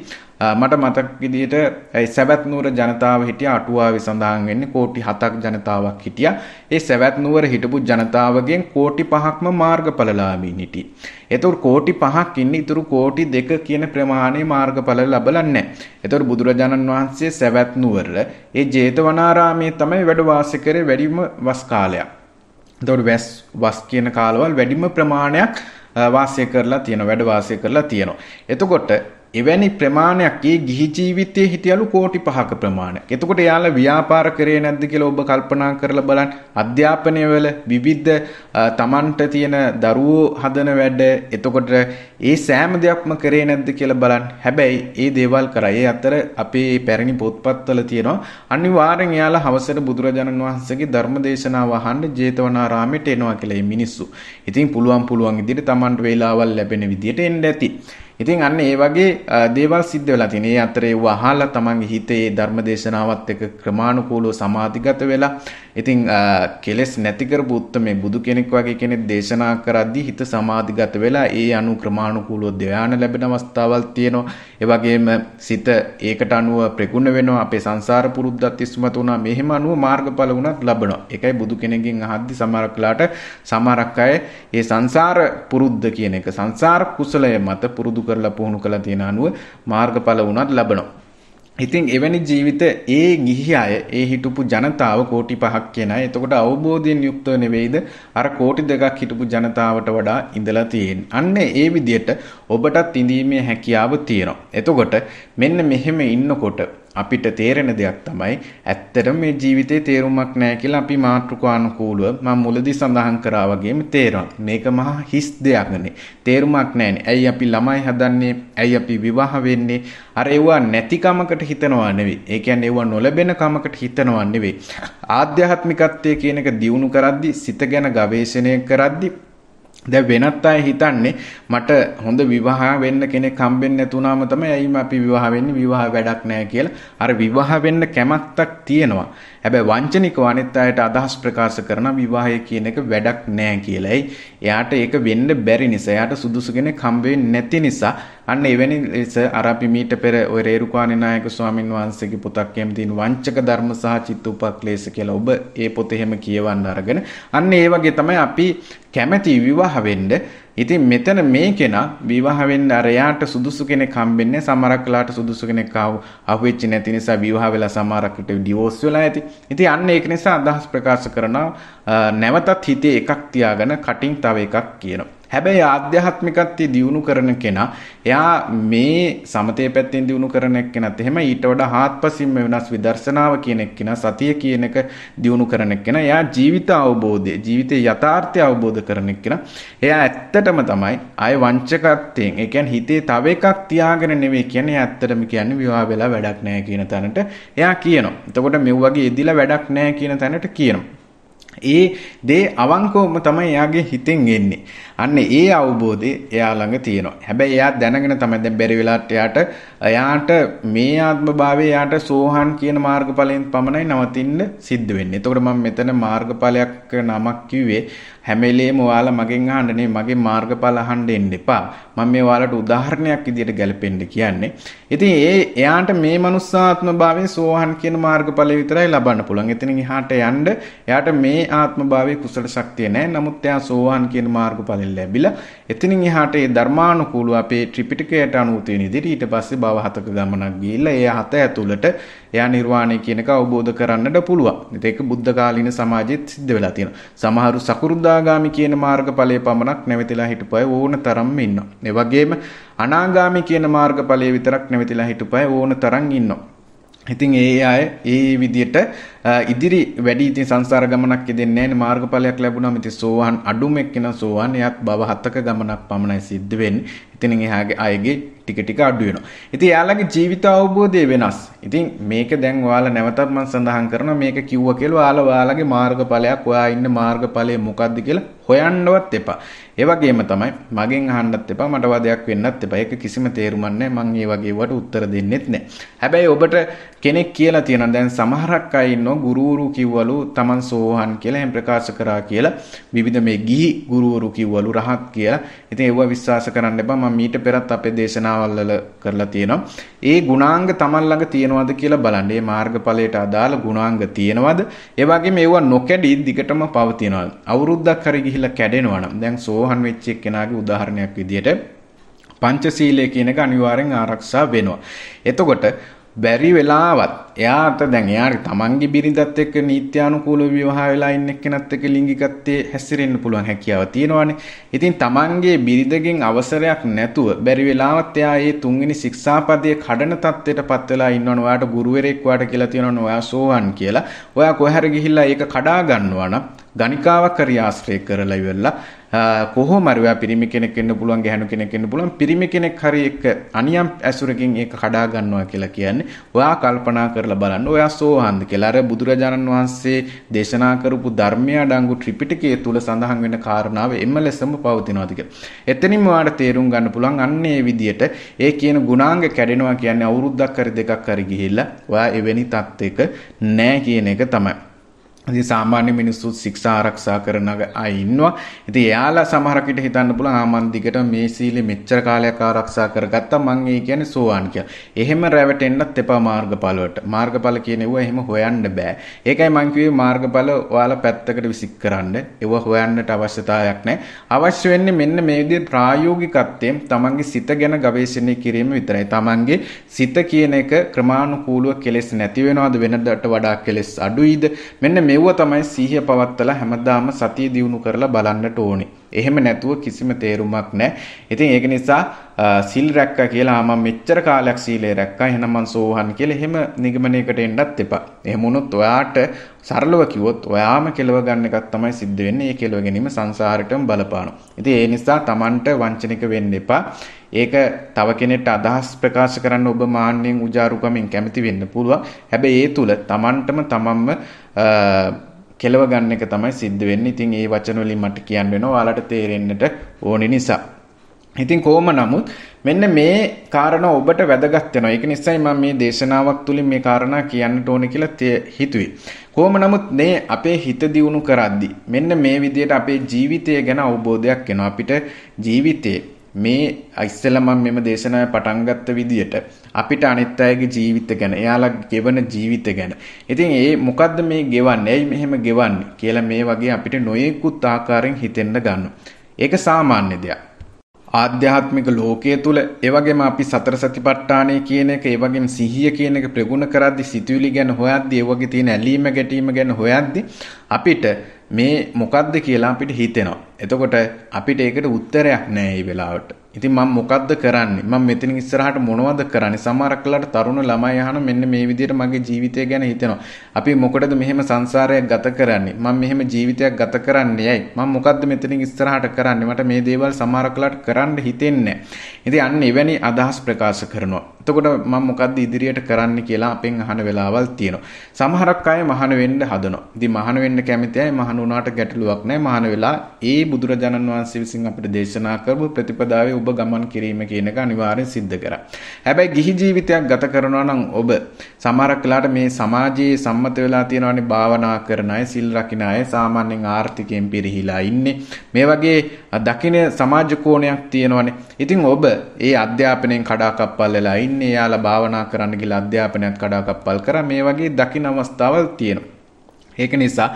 මට මතක් විදිහට සැවැත් නුවර ජනතාව හිටියා අටුවාවේ සඳහන් වෙන්නේ කෝටි 7ක් ජනතාවක් හිටියා. ඒ සැවැත් නුවර හිටපු ජනතාවගෙන් කෝටි 5ක්ම මාර්ගඵලලාභීන් හිටියේ. ඒතර කෝටි 5ක් ඉන්න ඉතුරු කෝටි 2 කියන ප්‍රමාණය මාර්ගඵල ලැබලා නැහැ. ඒතර බුදුරජාණන් වහන්සේ සැවැත් නුවර ඒ ජේතවනාරාමයේ තමයි වැඩ වාසය කරේ වැඩිම වස් කාලයක්. එතකොට වැස් වස් කියන කාලවල වැඩිම ප්‍රමාණයක් වාසය කරලා තියෙනවා වැඩ වාසය කරලා තියෙනවා. එතකොට එවැනි ප්‍රමාණයක් ඒ ගිහි ජීවිතයේ හිටියලු කෝටි 5ක ප්‍රමාණයක්. එතකොට එයාලා ව්‍යාපාර කරේ නැද්ද කියලා ඔබ කල්පනා කරලා බලන්න. අධ්‍යාපනය වල විවිධ තමන්ට තියෙන දරුවෝ හදන වැඩ. එතකොට ඒ සෑම දෙයක්ම කරේ නැද්ද කියලා බලන්න. හැබැයි ඒ දේවල් කරා. ඒ අතර අපේ පැරණි පොත්පත්වල තියෙනවා අනිවාර්යෙන් එයාලා හවසට බුදුරජාණන් වහන්සේගේ ධර්ම දේශනාව අහන්න ජේතවනාරාමයට එනවා කියලා මේ මිනිස්සු. ඉතින් පුළුවන් පුළුවන් ඉදිරියට තමන්ට වේලාවල් ලැබෙන විදියට එන්න ඇති. ඉතින් අන්න ඒ වගේ දේවල් සිද්ධ වෙලා තියෙන. ඒ අතරේ ඌ අහලා තමන්ගේ හිතේ ධර්මදේශනාවත් එක්ක ක්‍රමානුකූලව සමාධිගත වෙලා ඉතින් කෙලෙස් නැති කරපු උත්මේ බුදු කෙනෙක් වගේ කෙනෙක් දේශනා කරද්දී හිත සමාධිගත වෙලා ඒ අනු ක්‍රමානුකූලව ධ්‍යාන ලැබෙන අවස්ථාවල් තියෙනවා. ඒ වගේම සිත ඒකට අනුව ප්‍රගුණ වෙනවා. අපේ සංසාර පුරුද්දත් ඉස්මතු වුණා. මෙහෙම අනුව මාර්ගඵල වුණත් ලබනවා. ඒකයි බුදු කෙනෙක්ගෙන් අහද්දි සමහරක් ලාට සමහරක් අය මේ සංසාර පුරුද්ද කියන එක සංසාර කුසලය මත පුරුදු කරලා පුහුණු කළ තියෙන අනුව මාර්ගඵල වුණත් ලබනවා. ඉතින් එවැනි ජීවිත ඒ ගිහි අය ඒ හිටපු ජනතාව කෝටි පහක් කියන අය. එතකොට අවබෝධයෙන් යුක්තව නෙවෙයිද අර කෝටි දෙකක් හිටපු ජනතාවට වඩා ඉඳලා තියෙන්නේ. අන්න ඒ විදිහට ඔබටත් ඉඳීමේ හැකියාව තියෙනවා. එතකොට මෙන්න මෙහෙම ඉන්නකොට අපිට තේරෙන දෙයක් තමයි ඇත්තටම මේ ජීවිතේ තේරුමක් නැහැ කියලා අපි මාතෘකානුකූලව මම මුලදී සඳහන් කරා වගේම තේරෙනවා. මේක මහා හිස් දෙයක්නේ. තේරුමක් නැහැනේ. ඇයි අපි ළමයි හදන්නේ? ඇයි අපි විවාහ වෙන්නේ? අර ඒවා නැති කමකට හිතනවා නෙවෙයි. ඒ කියන්නේ ඒවා නොලැබෙන කමකට හිතනවා නෙවෙයි. ආධ්‍යාත්මිකත්වය කියන එක දියුණු කරද්දි, සිත ගැන ගවේෂණය කරද්දි දැන් වෙනත් අය හිතන්නේ මට හොඳ විවාහ වෙන්න කෙනෙක් හම්බෙන්නේ නැතුණාම තමයි ඇයි අපි විවාහ වෙන්නේ විවාහ වැඩක් නැහැ කියලා අර විවාහ වෙන්න කැමැත්තක් තියෙනවා හැබැයි වංචනිකව අනිත් අයට අදහස් ප්‍රකාශ කරන විවාහය කියන එක වැඩක් නෑ කියලායි. එයාට ඒක වෙන්න බැරි නිසා එයාට සුදුසු කෙනෙක් හම්බ නැති නිසා අන්න එවැනි ලෙස අර අපි මීට පෙර ওই රේරුකාණේ නායක ස්වාමින් වහන්සේගේ පොතක් එම් තියෙන වංචක ධර්ම සහ චිත්ත උපක්ලේශ කියලා ඔබ ඒ පොත එහෙම කියවන්න අරගෙන අන්න ඒ වගේ තමයි අපි කැමැති විවාහ වෙන්න ඉතින් මෙතන මේ කෙනා විවාහ වෙන්න අර යාට සුදුසු කෙනෙක් හම්බෙන්නේ සමහරක් වෙලාට සුදුසු කෙනෙක් ආව අහුවෙච්ච නැති නිසා විවාහ වෙලා සමහරක් විට ඩිවෝස් වෙලා ඇති. ඉතින් අන්න ඒක නිසා අදහස් ප්‍රකාශ කරනවා නැවතත් හිතේ එකක් තියාගෙන කටින් තව එකක් කියනවා. හැබැයි ආධ්‍යාත්මිකත්වයේ දියුණු කරන කෙනා එයා මේ සමතේ පැත්තෙන් දියුණු කරන එක්කෙනත් එහෙම ඊට වඩා හාත්පසින්ම වෙනස් විදර්ශනාව කියන එක්කෙනා සතිය කියන එක දියුණු කරන එක්කෙනා එයා ජීවිත අවබෝධය ජීවිතයේ යථාර්ථය අවබෝධ කරන එක්කෙනා එයා ඇත්තටම තමයි ආය වංචකත්වයෙන් ඒ කියන්නේ හිතේ තව එකක් තියාගෙන නෙවෙයි කියන්නේ ඇත්තටම කියන්නේ විවාහ වෙලා වැඩක් නැහැ කියන තැනට එයා කියනවා. එතකොට මෙව් වගේ එදිලා වැඩක් නැහැ කියන තැනට කියනවා. ඒ දේ අවංකවම තමයි එයාගේ හිතෙන් එන්නේ. අන්න ඒ අවබෝධය එයා ළඟ තියෙනවා. හැබැයි එයා දැනගෙන තමයි දැන් බැරි වෙලාවට එයාට එයාට මේ ආත්මභාවයේ එයාට සෝහන් කියන මාර්ගඵලයෙන් පමණයි නවතින්න සිද්ධ වෙන්නේ. එතකොට මම මෙතන මාර්ගඵලයක් නමක් කිව්වේ හැම වෙලේම ඔයාලා මගෙන් අහන්න නේ මගේ මාර්ගඵල අහන්න එන්න එපා. මම මේ ඔයාලට උදාහරණයක් විදියට ගැලපෙන්න කියන්නේ. ඉතින් ඒ එයාට මේ මනුස්සාත්ම භාවයෙන් සෝහන් කියන මාර්ගඵලය විතරයි ලබන්න පුළුවන්. එතනින් එහාට යන්න එයාට මේ ආත්ම භාවයේ කුසල ශක්තිය නැහැ. නමුත් එයා සෝහන් කියන මාර්ගඵලෙ ලැබිලා එතනින් එහාට ඒ ධර්මානුකූලව අපේ ත්‍රිපිටකයට අනුව තියෙන ඉදිරි ඊට පස්සේ භව හතක ගමනක් ගිහිල්ලා ඒ හත ඇතුළට එයා නිර්වාණය කියන එක අවබෝධ කරන්නට පුළුවන්. ඒක බුද්ධ කාලීන සමාජෙත් සිද්ධ වෙලා තියෙනවා. සමහරු සකුරුදාගාමි කියන මාර්ගඵලයේ පමණක් නැවතිලා හිටපය ඕන තරම් ඉන්නවා. ඒ වගේම අනාගාමි කියන මාර්ගඵලයේ විතරක් නැවතිලා හිටපය ඕන තරම් ඉන්නවා. ඉතින් ඒ අය ඒ විදිහට ඉදිරි වැඩි ඉතින් සංසාර ගමනක් ඉදෙන්නේ නැහැ මාර්ගඵලයක් ලැබුණාම ඉතින් සෝවාන් අඩුම එක්කන සෝවාන් එයත් බව හතක ගමනක් පමණයි සිද්ධ වෙන්නේ. ඉතින් එහාගේ අයගේ ටික ටික අඩු වෙනවා. ඉතින් එයාලගේ ජීවිත අවබෝධය වෙනස්. ඉතින් මේක දැන් ඔයාලා නැවතත් මම සඳහන් කරනවා මේක කිව්වා කියලා ඔයාලා ඔයාලගේ මාර්ගඵලයක් ඔයා ඉන්න මාර්ගඵලය මොකද්ද කියලා හොයන්නවත් එපා. ඒ වගේම තමයි මගෙන් අහන්නත් එපා මට වදයක් වෙන්නත් එපා. ඒක කිසිම තේරුමක් නැහැ. මම ඒ වගේ වට උත්තර දෙන්නෙත් නැහැ. හැබැයි ඔබට කෙනෙක් කියලා තියෙනවා දැන් සමහරක් අය ඉන්නවා කියනවා ගුරුවරු කිව්වලු Taman සෝහන් කියලා එහෙම ප්‍රකාශ කරා කියලා විවිධ මේ ගිහි ගුරුවරු කිව්වලු රහත් කියලා. ඉතින් ඒව විශ්වාස කරන්න එපා. මම ඊට පෙරත් අපේ දේශනාවල් වල කරලා තියෙනවා. ඒ ගුණාංග Taman ළඟ තියෙනවද කියලා බලන්න. මේ මාර්ගඵලයට අදාළ ගුණාංග තියෙනවද? ඒ වගේම ඒව නොකැඩී දිගටම පවතිනවද? අවුරුද්දක් හරි ගිහිල්ලා කැඩෙනවා නම් දැන් සෝහන් වෙච්ච එක්කෙනාගේ උදාහරණයක් විදියට පංචශීලය කියන එක අනිවාර්යෙන් ආරක්ෂා වෙනවා. එතකොට බැරි වෙලාවත් එයාට දැන් එයාට තමන්ගේ බිරිඳත් එක්ක නීත්‍යානුකූලව විවාහ වෙලා ඉන්න එක්කෙනත් එක්ක ලිංගිකත්වයේ හැසිරෙන්න පුළුවන් හැකියාව තියෙනවානේ. ඉතින් තමන්ගේ බිරිඳගෙන් අවසරයක් නැතුව බැරි වෙලාවත් එයා මේ තුන්වෙනි ශික්ෂාපදයේ කඩන தත්ත්වයටපත් වෙලා ඉන්නවනේ. ඔයාට ගුරුවරයෙක් වාට කියලා තියෙනවනේ ඔයා සෝවන් කියලා. ඔයා කොහරි ගිහිල්ලා ඒක කඩා ගන්නවා නම් ගණිකාවක් හරි ආශ්‍රය කරලා ඉවරලා කොහොම හරි ඔයා පිරිමි කෙනෙක් වෙන්න පුළුවන් ගැහණු කෙනෙක් වෙන්න පුළුවන් පිරිමි කෙනෙක් හරි එක අනියම් ඇසුරකින් ඒක කඩා ගන්නවා කියලා කියන්නේ ඔයා කල්පනා කරලා බලන්න ඔයා සෝහන්ද කියලා අර බුදුරජාණන් වහන්සේ දේශනා කරපු ධර්මය අඩංගු ත්‍රිපිටකයේ තුල සඳහන් වෙන කාරණාව එම ලෙසම පවතිනවාද කියලා. එතනින්ම ඔයාට තේරුම් ගන්න පුළුවන් අන්න ඒ විදිහට ඒ කියන ගුණාංග කැඩෙනවා කියන්නේ අවුරුද්දක් හරි දෙකක් හරි ගිහිල්ලා ඔයා එවැනි තත්ත්වයක නැහැ කියන එක තමයි. ඉතින් සාමාන්‍ය මිනිස්සුත් ශික්ෂා ආරක්ෂා කරන අය ඉන්නවා. ඉතින් එයාලා සමහරකට හිතන්න පුළුවන් ආ මන් දිගට මේ සීලෙ මෙච්චර කාලයක් ආරක්ෂා කරගත්තා මං ඒ කියන්නේ සෝවාන් කියලා. එහෙම රැවටෙන්නත් එපා මාර්ගඵලවලට. මාර්ගඵල කියන ඒවා එහෙම හොයන්න බෑ. ඒකයි මං කිව්වේ මාර්ගඵල ඔයාලා පැත්තකට විසික් කරන්න. ඒවා හොයන්නට අවශ්‍යතාවයක් නැහැ. අවශ්‍ය වෙන්නේ මෙන්න මේ විදිහේ ප්‍රායෝගිකත්වයෙන් තමන්ගේ සිත ගැන ගවේෂණය කිරීම විතරයි. තමන්ගේ සිත කියන එක ක්‍රමානුකූලව කෙලෙස් නැති වෙනවද වෙනදට වඩා කෙලෙස් අඩුයිද? මෙන්න මෙව්ව තමයි සිහිය පවත්තලා හැමදාම සතිය දියුණු කරලා බලන්නට ඕනේ. එහෙම නැතුව කිසිම තේරුමක් නැහැ. ඉතින් ඒක නිසා සිල් රැක්කා කියලා මම මෙච්චර කාලයක් සීලය රැක්කා. එහෙනම් මං සෝහන් කියලා එහෙම නිගමනයකට එන්නත් එපා. එහෙම වුණොත් ඔයාට සරලව කිව්වොත් ඔයාම කෙලව ගන්න එකක් තමයි සිද්ධ වෙන්නේ. ඒ කෙලව ගැනීම සංසාරෙටම බලපානවා. ඉතින් ඒ නිසා Tamanට වංචනික වෙන්න එපා. ඒක තව කෙනෙක්ට අදහස් ප්‍රකාශ කරන්න ඔබ මාන්නෙන් උජාරුකමින් කැමති වෙන්න පුළුවන්. හැබැයි ඒ තුල Tamanටම Tamanම කෙලව ගන්න එක තමයි සිද්ධ වෙන්නේ. ඉතින් ඒ වචන වලින් මට කියන්න වෙනවා ඔයාලට තේරෙන්නට ඕනි නිසා. ඉතින් කොහොම නමුත් මෙන්න මේ කාරණා ඔබට වැදගත් වෙනවා. ඒක නිසායි මම මේ දේශනාවක් තුලින් මේ කාරණා කියන්නට ඕනේ කියලා හිතුවේ. කොහොම නමුත් මේ අපේ හිත දියුණු කරද්දි මෙන්න මේ විදිහට අපේ ජීවිතය ගැන අවබෝධයක් එනවා. අපිට ජීවිතේ මේ ඉස්සෙල්ලා මම මෙම දේශනාව පටන් ගත්ත විදියට අපිට අනිත් අයගේ ජීවිත ගැන එයාලා ගෙවන ජීවිත ගැන ඉතින් ඒ මොකද්ද මේ ගෙවන්නේ ඇයි මෙහෙම ගෙවන්නේ කියලා මේ වගේ අපිට නොයෙකුත් ආකාරයෙන් හිතෙන්න ගන්නවා ඒක සාමාන්‍ය දෙයක් ආධ්‍යාත්මික ලෝකයේ තුල ඒ වගේම අපි සතර සතිපට්ඨානය කියන එක ඒ වගේම සිහිය කියන එක ප්‍රගුණ කරද්දි සිතුවිලි ගැන හොයද්දි ඒ වගේ තියෙන ඇලීම ගැටීම ගැන හොයද්දි අපිට මේ මොකද්ද කියලා අපිට හිතෙනවා. එතකොට අපිට ඒකට උත්තරයක් නැහැ මේ වෙලාවට. ඉතින් මම මොකද්ද කරන්නේ? මම මෙතන ඉස්සරහට මොනවද කරන්නේ? සමහරක් වෙලාවට තරුණ ළමයි අහන මෙන්න මේ විදිහට මගේ ජීවිතය ගැන හිතෙනවා. අපි මොකටද මෙහෙම සංසාරයක් ගත කරන්නේ? මම මෙහෙම ජීවිතයක් ගත කරන්නේ ඇයි? මම මොකද්ද මෙතනින් ඉස්සරහට කරන්නේ? මට මේ දේවල් සමහරක් වෙලාවට කරන්න හිතෙන්නේ නැහැ. ඉතින් අන්න එවැනි අදහස් ප්‍රකාශ කරනවා. එතකොට මම මොකද්ද ඉදිරියට කරන්න කියලා අපෙන් අහන වෙලාවල් තියෙනවා. සමහරක් අය මහාන වෙන්න හදනවා. ඉතින් මහාන වෙන්න කැමති අය මහාන වුණාට ගැටලුවක් නැහැ. මහාන වෙලා ඒ බුදුරජාණන් වහන්සේ විසින් අපිට දේශනා කරපු ප්‍රතිපදාවේ ඔබ ගමන් කිරීම කියන එක අනිවාර්යෙන් සිද්ධ කරා. හැබැයි ගිහි ජීවිතයක් ගත කරනවා නම් ඔබ සමහරක් වෙලාට මේ සමාජයේ සම්මත වෙලා තියෙනවානේ භාවනා කරන අය, සිල් රකින අය සාමාන්‍යයෙන් ආර්ථිකයෙන් පිරිහිලා ඉන්නේ. මේ වගේ දකින සමාජ කෝණයක් තියෙනවානේ. ඉතින් ඔබ ඒ අධ්‍යාපනයෙන් කඩාකප්පල් වෙලා ඉන්නේ යාලා භාවනා කරන්න ගිහලා අධ්‍යාපනයත් කඩාකප්පල් කරා මේ වගේ දකින්න අවස්ථාවල් තියෙනවා. ඒක නිසා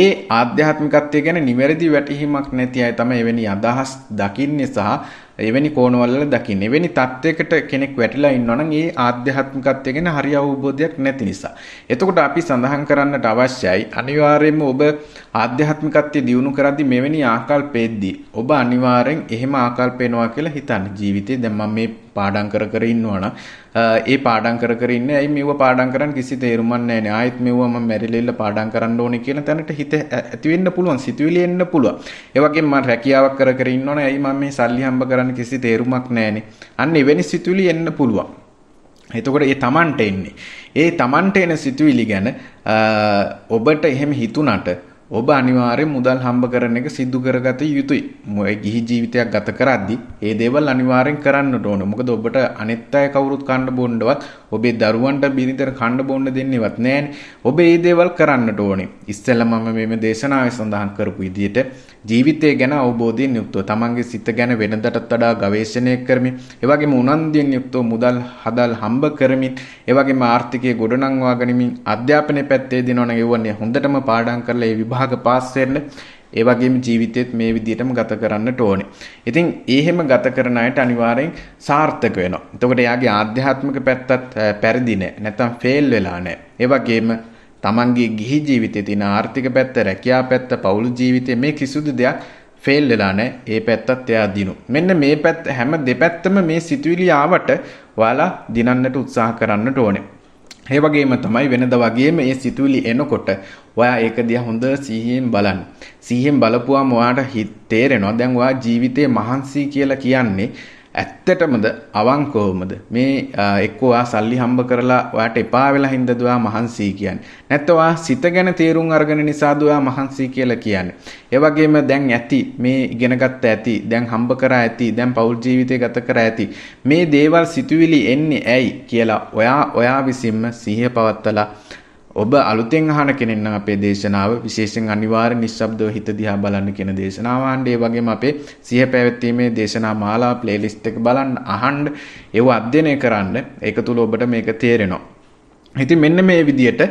ඒ ආධ්‍යාත්මිකත්වය ගැන නිවැරදි වැටහීමක් නැති අය තමයි එවැනි අදහස් දකින්නේ සහ එවැනි කෝණවල දකින්න. එවැනි தත්වයකට කෙනෙක් වැටිලා ඉන්නවනම් ඒ ආධ්‍යාත්මිකත්වය ගැන හරි අවබෝධයක් නැති නිසා. එතකොට අපි සඳහන් කරන්නට අවශ්‍යයි අනිවාර්යයෙන්ම ඔබ ආධ්‍යාත්මිකත්වය දියුණු කරද්දී මෙවැනි ආකල්පෙද්දී ඔබ අනිවාර්යෙන් එහෙම ආකල්පේනවා කියලා හිතන්න. ජීවිතේ දැන් මම මේ පාඩම් කර කර ඉන්නවනම් ඒ පාඩම් කර කර ඉන්නේ ඇයි මෙව පාඩම් කරන්න කිසි තේරුමක් නැහැ නේ ආයෙත් මෙව මම මැරිලෙල්ල පාඩම් කරන්න ඕනේ කියලා තැනට හිත ඇති වෙන්න පුළුවන් සිතුවිලි එන්න පුළුවන් ඒ වගේම මම රැකියාවක් කර කර ඉන්නවනේ ඇයි මම මේ සල්ලි හම්බ කරන්න කරන්න කිසි තේරුමක් නැහැනේ. අන්න එවැනි සිතුවිලි එන්න පුළුවන්. එතකොට ඒ Tamanට එන්නේ. ඒ Tamanට එන සිතුවිලි ගැන ඔබට එහෙම හිතුණට ඔබ අනිවාර්යෙන් මුදල් හම්බ කරන එක සිදු කරගත යුතුයි. මොකද ගිහි ජීවිතයක් ගත කරද්දී ඒ දේවල් අනිවාර්යෙන් කරන්නට ඕන. මොකද ඔබට අනෙත් අය කවුරුත් කන්න බොන්නවත්, ඔබේ දරුවන්ට බිරිඳට කන්න බොන්න දෙන්නේවත් නැහැනේ. ඔබ ඒ දේවල් කරන්නට ඕනේ. ඉස්සෙල්ලා මම මේ දේශනාවේ සඳහන් කරපු විදිහට ජීවිතය ගැන අවබෝධයෙන් යුක්තව තමන්ගේ සිත ගැන වෙනදටත් වඩා ගවේෂණය කරමින්, ඒ වගේම උනන්දුවෙන් යුක්තව මුදල් හදල් හම්බ කරමින්, ඒ වගේම ආර්ථිකය ගොඩනංවා ගනිමින් අධ්‍යාපනයේ පැත්තේ දිනවන ඒවනේ හොඳටම පාඩම් කරලා ඒ විභාග පාස් වෙන්න ඒ වගේම ජීවිතයත් මේ විදිහටම ගත කරන්න ඕනේ. ඉතින් ඒහෙම ගත කරන අයට අනිවාර්යෙන් සාර්ථක වෙනවා. එතකොට එයාගේ ආධ්‍යාත්මික පැත්තත් පරිදි නෑ. නැත්තම් ෆේල් වෙලා නෑ. ඒ වගේම තමන්ගේ ගිහි ජීවිතයේ තියෙන ආර්ථික පැත්ත, රැකියා පැත්ත, පවුල් ජීවිතේ මේ කිසිදු දෙයක් ෆෙල් වෙලා නැහැ. ඒ පැත්තත් එයා දිනු. මෙන්න මේ පැත්ත හැම දෙපැත්තම මේ සිතුවිලි ආවට ඔයාලා දිනන්නට උත්සාහ කරන්නට ඕනේ. ඒ වගේම තමයි වෙනද වගේම ඒ සිතුවිලි එනකොට ඔයා ඒක දිහා හොඳ සිහියෙන් බලන්න. සිහියෙන් බලපුවාම ඔයාට තේරෙනවා දැන් ඔයා ජීවිතේ මහන්සි කියලා කියන්නේ ඇත්තටමද අවංකවමද මේ එක්කෝ ආ සල්ලි හම්බ කරලා ඔයාට එපා වෙලා හින්දා දුවා මහන්සි කියන්නේ. නැත්නම් ඔයා සිත ගැන තේරුම් අරගෙන නිසා දුවා මහන්සි කියලා කියන්නේ. ඒ වගේම දැන් ඇති මේ ඉගෙනගත්ත ඇති දැන් හම්බ කරා ඇති දැන් පෞල් ජීවිතය ගත කරා ඇති මේ දේවල් සිතුවිලි එන්නේ ඇයි කියලා ඔයා ඔයා විසින්ම සිහිය පවත්තලා ඔබ අලුතෙන් අහන කෙනෙක් නම් අපේ දේශනාව විශේෂයෙන් අනිවාර්ය නිස්සබ්දව හිත දිහා බලන්න කියන දේශනාව ආණ්ඩ ඒ වගේම අපේ සිය පැවැත්වීමේ දේශනා මාලා ප්ලේලිස්ට් එක බලන්න අහන්න ඒව අධ්‍යයනය කරන්න ඒක තුල ඔබට මේක තේරෙනවා ඉතින් මෙන්න මේ විදියට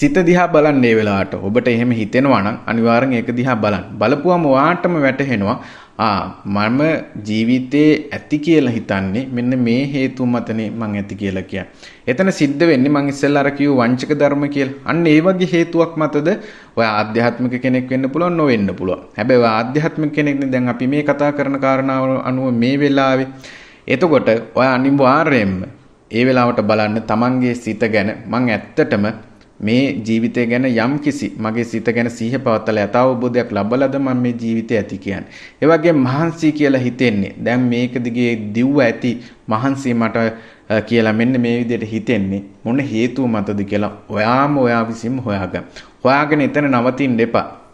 සිත දිහා බලන්න ඒ වෙලාවට ඔබට එහෙම හිතෙනවා නම් අනිවාර්යෙන් ඒක දිහා බලන්න බලපුවම වාටම වැටහෙනවා ආ මම ජීවිතේ ඇති කියලා හිතන්නේ මෙන්න මේ හේතු මතනේ මං ඇති කියලා කියන්නේ. එතන සිද්ධ වෙන්නේ මං ඉස්සෙල්ලා අර කිව්ව වංචක ධර්ම කියලා. අන්න ඒ වගේ හේතුවක් මතද ඔය ආධ්‍යාත්මික කෙනෙක් වෙන්න පුළුවන් නොවෙන්න පුළුවන්. හැබැයි ඔය ආධ්‍යාත්මික කෙනෙක්නේ දැන් අපි මේ කතා කරන කාරණාව අනුව මේ වෙලාවේ. එතකොට ඔය අනිවාර්යයෙන්ම ඒ වෙලාවට බලන්න තමන්ගේ සිත ගැන මං ඇත්තටම මේ ජීවිතය ගැන යම් කිසි මගේ සිත ගැන සීහ පවත්තල යථාවබෝධයක් ලබලද මම මේ ජීවිතය ඇති කියන්නේ. ඒ වගේ මහන්සි කියලා හිතෙන්නේ. දැන් මේක දිගේ දිව්ව ඇති මහන්සි මට කියලා මෙන්න මේ විදිහට හිතෙන්නේ මොන හේතුව මතද කියලා ඔයාම ඔයා විසින්ම හොයාගන්න. හොයාගෙන එතන නවතින්න එපා.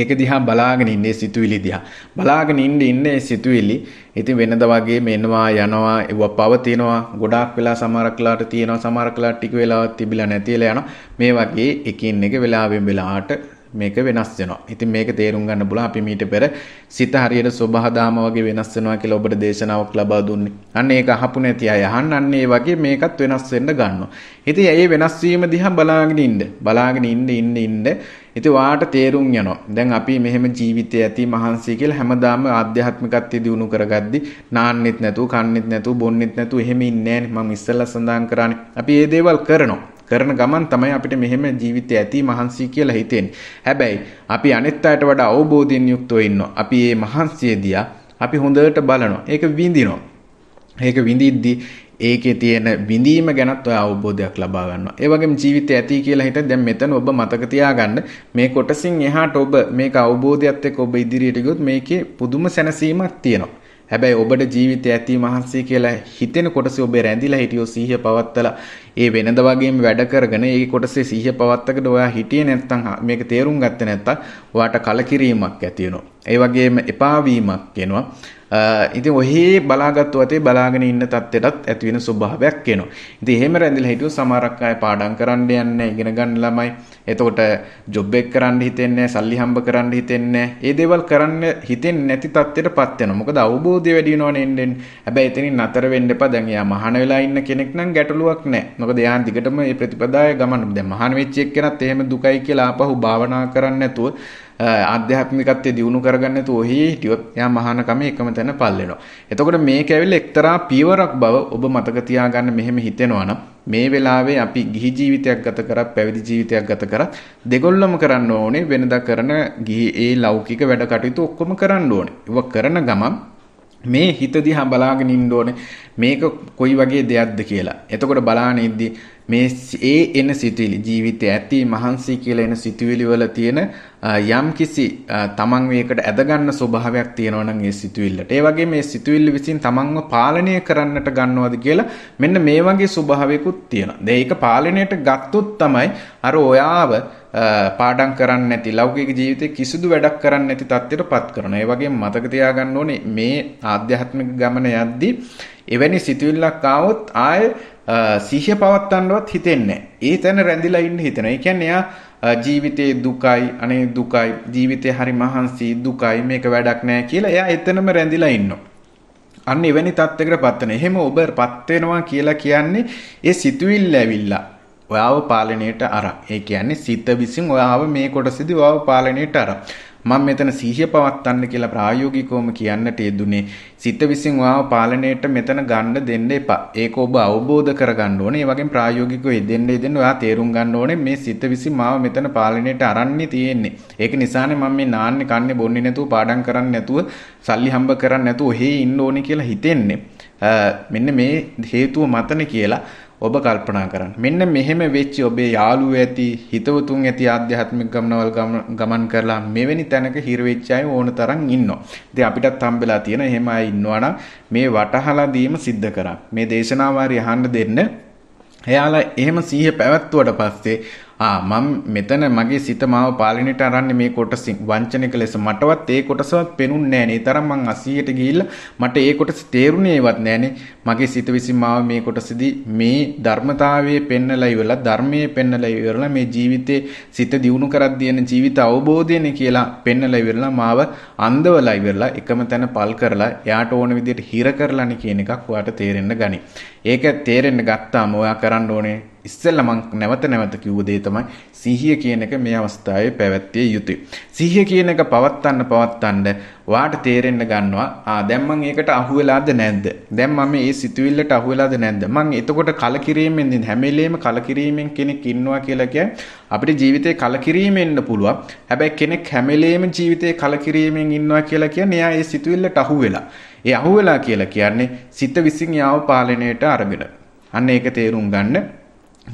ඒක දිහා බලාගෙන ඉන්නේ සිතුවිලි දිහා. බලාගෙන ඉන්නේ ඉන්නේ සිතුවිලි. ඉතින් වෙනද වගේ මෙන්නවා යනවා ඒව පවතිනවා. ගොඩාක් වෙලා සමහරක් වෙලාට තියෙනවා සමහරක් වෙලාට ටික වෙලාවක් තිබිලා නැතිලා යනවා. මේ වගේ එකින් එක වෙලාවෙන් වෙලාවට මේක වෙනස් වෙනවා. ඉතින් මේක තේරුම් ගන්න බුණා අපි මීට පෙර සිත හරියට සබහදාම වගේ වෙනස් වෙනවා කියලා ඔබට දේශනාවක් ලබා දුන්නේ. අන්න ඒක අහපු නැති අය අහන්න අන්න ඒ වගේ මේකත් වෙනස් වෙන්න ගන්නවා. ඉතින් ඒ වෙනස් වීම දිහා බලාගෙන ඉන්න. බලාගෙන ඉන්න ඉන්න ඉන්න ඉතින් වාට තේරුම් යනවා. දැන් අපි මෙහෙම ජීවිතය ඇති මහන්සිය කියලා හැමදාම ආධ්‍යාත්මිකත්වය දිනු කරගද්දි නාන්නෙත් නැතුව, කන්නෙත් නැතුව, බොන්නෙත් නැතුව එහෙම ඉන්නේ නැහැ නේ. මම ඉස්සෙල්ලා සඳහන් කරානේ. අපි මේ දේවල් කරනවා. කරන ගමන් තමයි අපිට මෙහෙම ජීවිතය ඇති මහන්සි කියලා හිතෙන්නේ. හැබැයි අපි අනිත් අයට වඩා අවබෝධයෙන් යුක්තව ඉන්නවා. අපි මේ මහන්සියදී අපි හොඳට බලනවා. ඒක විඳිනවා. ඒක විඳිද්දී ඒකේ තියෙන විඳීම ගැනත් ඔය අවබෝධයක් ලබා ගන්නවා. ඒ වගේම ජීවිතය ඇති කියලා හිත දැන් මෙතන ඔබ මතක තියාගන්න මේ කොටසින් එහාට ඔබ මේක අවබෝධයත් එක්ක ඔබ ඉදිරියට ගියොත් මේකේ පුදුම සැනසීමක් තියෙනවා. හැබැයි ඔබට ජීවිතය ඇති මහන්සි කියලා හිතෙන කොටස ඔබේ රැඳිලා හිටියෝ සීහ පවත්තලා ඒ වෙනද වගේම වැඩ කරගෙන ඒ කොටසේ සීහ පවත්තකට ඔයා හිටියේ නැත්තම් මේක තේරුම් ගත්තේ නැත්තම් ඔයාට කලකිරීමක් ඇති වෙනවා. ඒ වගේම එපා වීමක් එනවා. ඉතින් ඔහේ බලාගත්තු අතේ බලාගෙන ඉන්න තත්ත්වයටත් ඇති වෙන ස්වභාවයක් එනවා. ඉතින් එහෙම රැඳිලා හිටියොත් සමහරක් අය පාඩම් කරන්න යන්නේ ඉගෙන ගන්න ළමයි. එතකොට ජොබ් එක කරන්න හිතෙන්නේ සල්ලි හම්බ කරන්න හිතෙන්නේ ඒ දේවල් කරන්න හිතෙන්නේ නැති තත්ත්වයටපත් වෙනවා. මොකද අවබෝධය වැඩි වෙනවනේ එන්නෙන්. හැබැයි එතනින් නතර වෙන්න එපා. දැන් එයා මහාන වෙලා ඉන්න කෙනෙක් නම් ගැටලුවක් නැහැ. මොකද එයා දිගටම මේ ප්‍රතිපදාය ගමන. දැන් මහාන වෙච්ච එක්කෙනත් එහෙම දුකයි කියලා ආපහු භාවනා කරන්න නැතුව ආධ්‍යාත්මිකත්වයේ දියුණු කරගන්න නැතුව ඔහි හිටියොත් යා මහානකම එකම තැන පල් වෙනවා. එතකොට මේක ඇවිල්ලා එක්තරා පියවරක් බව ඔබ මතක තියාගන්න මෙහෙම හිතෙනවා නම් මේ වෙලාවේ අපි ගිහි ජීවිතයක් ගත කරත් පැවිදි ජීවිතයක් ගත කරත් දෙගොල්ලම කරන්න ඕනේ වෙනදා කරන ගිහි ඒ ලෞකික වැඩ කටයුතු ඔක්කොම කරන්න ඕනේ. ඒක කරන ගමන් මේ හිත දිහා බලාගෙන ඉන්න ඕනේ මේක කොයි වගේ දෙයක්ද කියලා. එතකොට බලාන ඉද්දි මේ ඒ එන සිතුවිලි ජීවිතය ඇති මහන්සි කියලා එන සිතුවිලි වල තියෙන යම් කිසි තමන් මේකට ඇදගන්න ස්වභාවයක් තියෙනවා නම් ඒ සිතුවිල්ලට. ඒ වගේ මේ සිතුවිල්ල විසින් තමන්ව පාලනය කරන්නට ගන්නවද කියලා මෙන්න මේ වගේ ස්වභාවයකුත් තියෙනවා. ඒක පාලනයට ගත්තොත් තමයි අර ඔයාව පාඩම් කරන්නේ නැති ලෞකික ජීවිතේ කිසිදු වැඩක් කරන්නේ නැති තත්ත්වයට පත් කරනවා. ඒ වගේම මතක තියාගන්න ඕනේ මේ ආධ්‍යාත්මික ගමන යද්දී එවැනි සිතුවිල්ලක් ආවොත් ආයේ සිහිය පවත්වන්නවත් හිතෙන්නේ නැහැ. ඒ තැන රැඳිලා ඉන්න හිතෙනවා. ඒ කියන්නේ එයා ජීවිතේ දුකයි අනේ දුකයි ජීවිතේ හරි මහන්සි දුකයි මේක වැඩක් නෑ කියලා එයා එතනම රැඳිලා ඉන්නවා. අන්න එවැනි තත්ත්වයකට පත්වන. එහෙම ඔබ පත් වෙනවා කියලා කියන්නේ ඒ සිතුවිල්ල ඇවිල්ලා ඔයාව පාලනයට අරන්. ඒ කියන්නේ සිත විසින් ඔයාව මේ කොටසදී ඔයාව පාලනයට අරන්. මම මෙතන සීහිය පවත්වන්න කියලා ප්‍රායෝගිකවම කියන්නට යෙදුනේ සිත විසින් ඔයාව පාලනයට මෙතන ගන්න දෙන්න එපා. ඒක ඔබ අවබෝධ කරගන්න ඕනේ. ඒ වගේම ප්‍රායෝගිකව යෙදෙන්න යෙදෙන්න ඔයා තේරුම් ගන්න ඕනේ මේ සිත විසින් මාව මෙතන පාලනයට අරන්නේ තියෙන්නේ. ඒක නිසානේ මම මේ නාන්නේ කන්නේ බොන්නේ නැතුව පාඩම් කරන්නේ නැතුව සල්ලි හම්බ කරන්නේ නැතුව ඔහේ ඉන්න ඕනේ කියලා හිතෙන්නේ. මෙන්න මේ හේතුව මතන කියලා ඔබ කල්පනා කරන්න. මෙන්න මෙහෙම වෙච්ච ඔබේ යාළුවෝ ඇති, හිතවතුන් ඇති ආධ්‍යාත්මික ගමනවල ගමන් කරලා මෙවැනි තැනක හිර වෙච්ච අය ඕන තරම් ඉන්නවා. ඉතින් අපිටත් හම්බෙලා තියෙන එහෙම අය ඉන්නවා නම් මේ වටහලා දීම සිද්ධ කරා. මේ දේශනාව හරි අහන්න දෙන්න. එයාලා එහෙම සීහ පැවැත්වුවට පස්සේ ආ මම මෙතන මගේ සිත මාව පාලනයට අරන්නේ මේ කොටසින් වංචනික ලෙස මටවත් ඒ කොටසවත් පෙනුන්නේ නෑනේ. ඒ තරම් මං 80ට ගිහිල්ලා මට ඒ කොටස තේරුණේවත් නෑනේ. මගේ සිත විසින් මාව මේ කොටසදී මේ ධර්මතාවයේ පෙන්නලා ඉවරලා ධර්මයේ පෙන්නලා ඉවරලා මේ ජීවිතේ සිත දියුණු කරක් දෙන ජීවිත අවබෝධයනේ කියලා පෙන්නලා ඉවරලා මාව අන්දවලා ඉවරලා එකම තැන පල් කරලා එයාට ඕන විදිහට හිර කරලානේ කියන එකක් ඔයාට තේරෙන්න ගනි. ඒක තේරෙන්න ගත්තාම ඔයා කරන්න ඕනේ ඉස්සෙල්ලා මං නැවත නැවත කිව්ව දේ තමයි සිහිය කියන එක මේ අවස්ථාවේ පැවැත්විය යුතුයි. සිහිය කියන එක පවත්වන්න පවත්වන්න වාට තේරෙන්න ගන්නවා ආ දැන් මං ඒකට අහු වෙලාද නැද්ද? දැන් මම මේ සිතුවිල්ලට අහු වෙලාද නැද්ද? මං එතකොට කලකිරීමෙන් හැම වෙලේම කලකිරීමෙන් කෙනෙක් ඉන්නවා කියලා කියන්නේ අපිට ජීවිතේ කලකිරීමෙන් ඉන්න පුළුවන්. හැබැයි කෙනෙක් හැම වෙලේම ජීවිතේ කලකිරීමෙන් ඉන්නවා කියලා කියන්නේ එයා ඒ සිතුවිල්ලට අහු වෙලා. ඒ අහු වෙලා කියලා කියන්නේ සිත විසින් යාව පාලනයට අරගෙන. අන්න ඒක තේරුම් ගන්න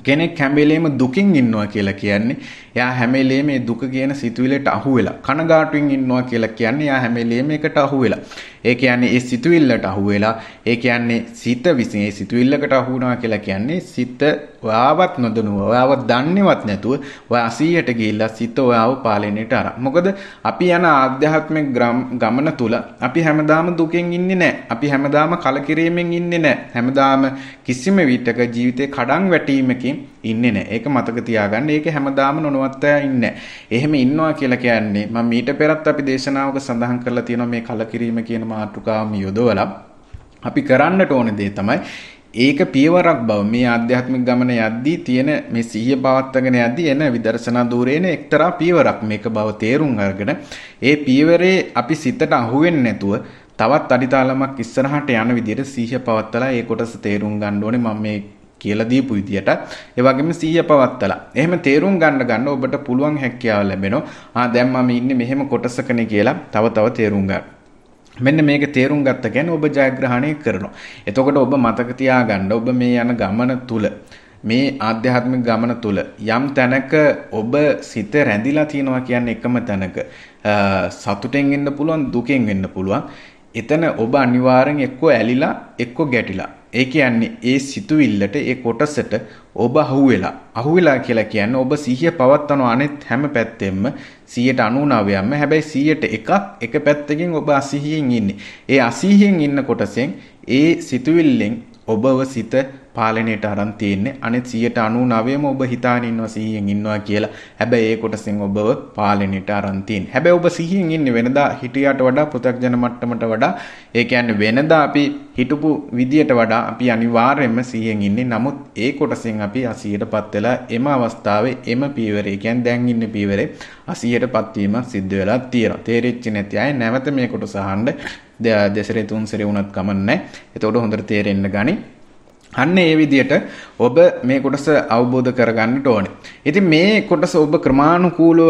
කෙනෙක් හැමලේම දුකින් ඉන්නවා කියලා කියන්නේ එයා හැමලේ මේ දුක කියන සිතුවිල්ලට අහු වෙලා කනගාටුවෙන් ඉන්නවා කියලා කියන්නේ එයා හැමලේ මේකට අහු වෙලා ඒ කියන්නේ ඒ සිතුවිල්ලට අහු වෙලා ඒ කියන්නේ සිත විසින් ඒ සිතුවිල්ලකට අහු වුණා කියලා කියන්නේ සිත ඔයාවත් නොදනුව ඔයාව දන්නේවත් නැතුව ඔයා 100ට ගිහිල්ලා සිත ඔයාව පාලනයට අරන් මොකද අපි යන ආධ්‍යාත්මික ගමන තුල අපි හැමදාම දුකෙන් ඉන්නේ නැහැ අපි හැමදාම කලකිරීමෙන් ඉන්නේ නැහැ හැමදාම කිසිම විටක ජීවිතේ කඩන් වැටීමක දැනුමකින් ඉන්නේ නැහැ. ඒක මතක තියාගන්න. ඒක හැමදාම නොනවත්තයා ඉන්නේ එහෙම ඉන්නවා කියලා කියන්නේ මම මීට පෙරත් අපි දේශනාවක සඳහන් කරලා තියෙනවා මේ කලකිරීම කියන මාතෘකාවම යොදවලා අපි කරන්නට ඕන දේ තමයි ඒක පියවරක් බව මේ ආධ්‍යාත්මික ගමන යද්දී තියෙන මේ සිහිය පවත්වාගෙන යද්දී එන විදර්ශනා ධූරේන එක්තරා පියවරක් මේක බව තේරුම් අරගෙන ඒ පියවරේ අපි සිතට අහු නැතුව තවත් අඩිතාලමක් ඉස්සරහට යන විදිහට සිහිය පවත්වලා ඒ කොටස තේරුම් ගන්න ඕනේ මම මේ කියලා දීපු විදියට ඒ වගේම සීය පවත්තලා. එහෙම තේරුම් ගන්න ගන්න ඔබට පුළුවන් හැකියාව ලැබෙනවා. ආ දැන් මම ඉන්නේ මෙහෙම කොටසකනේ කියලා තව තව තේරුම් ගන්න. මෙන්න මේක තේරුම් ගත්ත කියන්නේ ඔබ ජයග්‍රහණය කරනවා. එතකොට ඔබ මතක තියාගන්න ඔබ මේ යන ගමන තුල මේ ආධ්‍යාත්මික ගමන තුල යම් තැනක ඔබ සිත රැඳිලා තියෙනවා කියන්නේ එකම තැනක සතුටෙන් වෙන්න පුළුවන් දුකෙන් වෙන්න පුළුවන්. එතන ඔබ අනිවාර්යෙන් එක්කෝ ඇලිලා එක්කෝ ගැටිලා ඒ කියන්නේ ඒ සිතුවිල්ලට ඒ කොටසට ඔබ අහුවෙලා. අහුවෙලා කියලා කියන්නේ ඔබ සිහිය පවත්වනවා අනෙත් හැම පැත්තෙම 99%ම හැබැයි 100ට එකක් එක පැත්තකින් ඔබ අසීහියෙන් ඉන්නේ. ඒ අසීහියෙන් ඉන්න කොටසෙන් ඒ සිතුවිල්ලෙන් ඔබව සිත පාලනයට අරන් තියෙන්නේ අනෙත් 99%ම ඔබ හිතාන ඉන්නවා 100න් ඉන්නවා කියලා. හැබැයි ඒ කොටසෙන් ඔබව පාලනයට අරන් තියෙන්නේ. හැබැයි ඔබ 100න් ඉන්නේ වෙනදා හිටියට වඩා පෘථග්ජන මට්ටමට වඩා ඒ කියන්නේ වෙනදා අපි හිටපු විදියට වඩා අපි අනිවාර්යයෙන්ම 100න් ඉන්නේ. නමුත් ඒ කොටසෙන් අපි 80%පත් වෙලා එම අවස්ථාවේ එම පීවරේ කියන්නේ දැන් ඉන්න පීවරේ 80%පත් වීම සිද්ධ වෙලා තියෙනවා. තේරෙච්ච නැති අය නැවත මේ කොටස අහන්න දෙසරේ තුන් සරේ වුණත් කමන්නේ. එතකොට හොඳට තේරෙන්න ගනි. අන්න ඒ විදිහට ඔබ මේ කොටස අවබෝධ කරගන්නට ඕනේ. ඉතින් මේ කොටස ඔබ ක්‍රමානුකූලව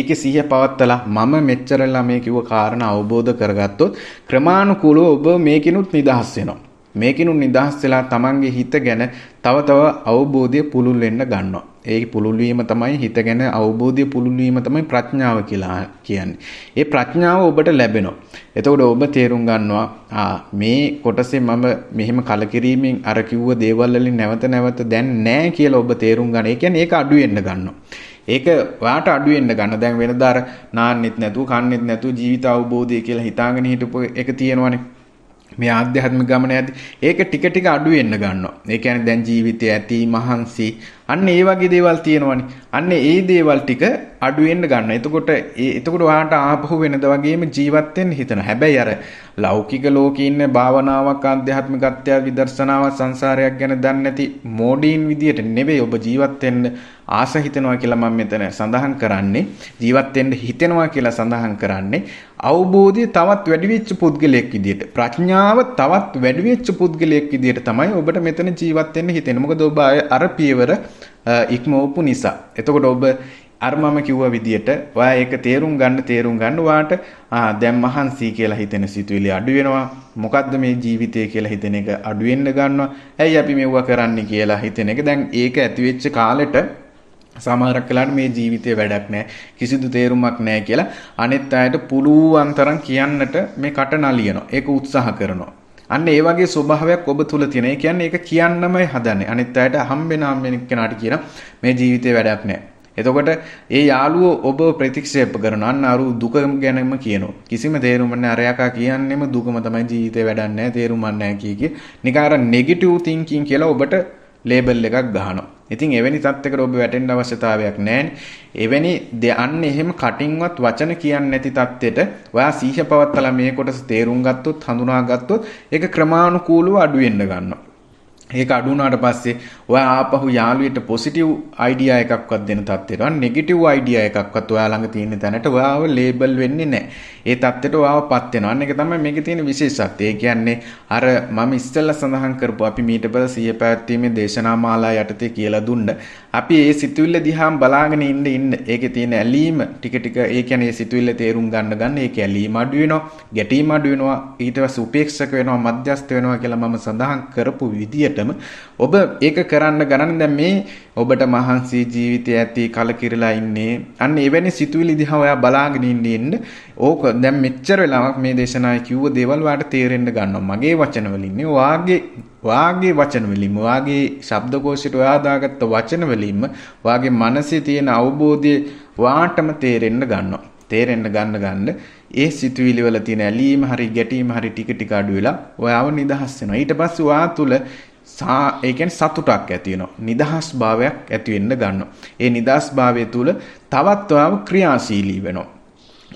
ඒක සිහිය පවත්තලා මම මෙච්චරලා මේ කිව්ව කාරණා අවබෝධ කරගත්තොත් ක්‍රමානුකූලව ඔබ මේකිනුත් නිදහස් වෙනවා. මේකිනුත් නිදහස් වෙලා තමන්ගේ හිත ගැන තව තව අවබෝධය පුළුල් වෙන්න ගන්නවා. ඒ පුළුල් වීම තමයි හිත ගැන අවබෝධය පුළුල් වීම තමයි ප්‍රඥාව කියලා කියන්නේ. ඒ ප්‍රඥාව ඔබට ලැබෙනවා. එතකොට ඔබ තේරුම් ගන්නවා මේ කොටසේ මම මෙහෙම කලකිරීමෙන් අර කිව්ව දේවල් වලින් නැවත නැවත දැන් නැහැ කියලා ඔබ තේරුම් ගන්න. ඒ කියන්නේ ඒක අඩු වෙන්න ගන්නවා. ඒක ඔයාට අඩු වෙන්න ගන්න. දැන් වෙනදා අර නාන්නෙත් නැතුව, කන්නෙත් නැතුව ජීවිත අවබෝධය කියලා හිතාගෙන හිටපු එක තියෙනවනේ. මේ ආධ්‍යාත්මික ගමන ඇති ඒක ටික ටික අඩු වෙන්න ගන්නවා. ඒ කියන්නේ දැන් ජීවිතය ඇති මහන්සි අන්න ඒ වගේ දේවල් තියෙනවනේ. අන්න ඒ දේවල් ටික අඩු වෙන්න ගන්න. එතකොට එතකොට ඔයාට ආපහු වෙනද වගේම ජීවත් වෙන්න හිතන. හැබැයි අර ලෞකික ලෝකේ ඉන්න භාවනාවක් ආධ්‍යාත්මිකත්වය විදර්ශනාවක් සංසාරයක් ගැන දන්නේ නැති මෝඩීන් විදියට නෙවෙයි ඔබ ජීවත් වෙන්න ආස හිතනවා කියලා මම මෙතන සඳහන් කරන්නේ. ජීවත් වෙන්න හිතෙනවා කියලා සඳහන් කරන්නේ. අවබෝධය තවත් වැඩි වෙච්ච පුද්ගලයෙක් විදියට ප්‍රඥාව තවත් වැඩි වෙච්ච පුද්ගලයෙක් විදියට තමයි ඔබට මෙතන ජීවත් වෙන්න හිතෙන්නේ. මොකද ඔබ අර පියවර ඉක්මවපු නිසා. එතකොට ඔබ අර මම කිව්ව විදියට ඔයා ඒක තේරුම් ගන්න තේරුම් ගන්න ඔයාට දැන් මහන්සි කියලා හිතෙන සිතුවිලි අඩු වෙනවා. මොකද්ද මේ ජීවිතය කියලා හිතෙන එක අඩු වෙන්න ගන්නවා. ඇයි අපි මෙව්වා කරන්නේ කියලා හිතෙන එක දැන් ඒක ඇති වෙච්ච කාලෙට සමහරක් වෙලාට මේ ජීවිතේ වැඩක් නැහැ කිසිදු තේරුමක් නැහැ කියලා අනෙත් අයට පුළුවන් තරම් කියන්නට මේ කට නලියනවා ඒක උත්සාහ කරනවා අන්න ඒ වගේ ස්වභාවයක් ඔබ තුල තියෙන. ඒ කියන්නේ ඒක කියන්නමයි හදන්නේ. අනිත් අයට හම්බෙන හම්බෙන කෙනාට කියන මේ ජීවිතේ වැඩක් නැහැ. එතකොට ඒ යාළුවෝ ඔබ ප්‍රතික්ෂේප කරන අන්න අරු දුක ගැනම කියනවා. කිසිම තේරුමක් නැහැ. අරයාකා කියන්නේම දුකම තමයි ජීවිතේ වැඩක් නැහැ. තේරුමක් නැහැ කිය කිය. නිකාර නෙගටිව් තින්කින් කියලා ඔබට ලේබල් එකක් ගහනවා. ඉතින් එවැනි තත්යකට ඔබ වැටෙන්න අවශ්‍යතාවයක් නැහැ. එවැනි අන්න එහෙම කටින්වත් වචන කියන්නේ නැති තත්ත්වයට ඔයා සීහ පවත්තලා මේ කොටස තේරුම් ගත්තොත් හඳුනා ගත්තොත් ඒක ක්‍රමානුකූලව අඩු වෙන්න ගන්නවා. ඒක අඩු වුණාට පස්සේ ඔයා ආපහු යාළුවෙට පොසිටිව් අයිඩියා එකක්වත් දෙන තත්ත්වයට වන් නෙගටිව් අයිඩියා එකක්වත් ඔයා ළඟ තියෙන තැනට ඔයාව ලේබල් වෙන්නේ නැහැ. ඒ තත්ත්වයට ඔයාවපත් වෙනවා. අන්න ඒක තමයි මේකේ තියෙන විශේෂත්වය. ඒ කියන්නේ අර මම ඉස්සෙල්ලා සඳහන් කරපු අපි මීට පෙර සිය පැවැත්වීමේ දේශනා මාලා යටතේ කියලා දුන්න. අපි ඒ සිතුවිල්ල දිහාම බලාගෙන ඉන්න ඉන්න ඒකේ තියෙන ඇලීම ටික ටික ඒ කියන්නේ ඒ සිතුවිල්ල තේරුම් ගන්න ගන්න ඒක ඇලීම අඩු වෙනවා, ගැටීම අඩු වෙනවා, ඊට පස්සේ උපේක්ෂක වෙනවා, මධ්‍යස්ථ වෙනවා කියලා මම සඳහන් කරපු විදියට විදිහටම ඔබ ඒක කරන්න ගණන් දැන් මේ ඔබට මහන්සි ජීවිතය ඇති කලකිරලා ඉන්නේ අන්න එවැනි සිතුවිලි දිහා ඔයා බලාගෙන ඉන්න ඕක දැන් මෙච්චර වෙලාවක් මේ දේශනාවේ කිව්ව දේවල් වාට තේරෙන්න ගන්නවා මගේ වචන වලින් වාගේ වාගේ වචන වලින් වාගේ ශබ්දකෝෂයට ඔයා දාගත්ත වචන වලින්ම වාගේ මනසේ තියෙන අවබෝධය වාටම තේරෙන්න ගන්නවා තේරෙන්න ගන්න ගන්න ඒ සිතුවිලි වල තියෙන ඇලීම හරි ගැටීම හරි ටික ටික අඩු වෙලා ඔයාව නිදහස් වෙනවා ඊට පස්සේ ඔයා තුල සා ඒ කියන්නේ සතුටක් ඇති වෙනවා. නිදහස් භාවයක් ඇති වෙන්න ගන්නවා. ඒ නිදහස් භාවය තුළ තවත් ඔයාව ක්‍රියාශීලී වෙනවා.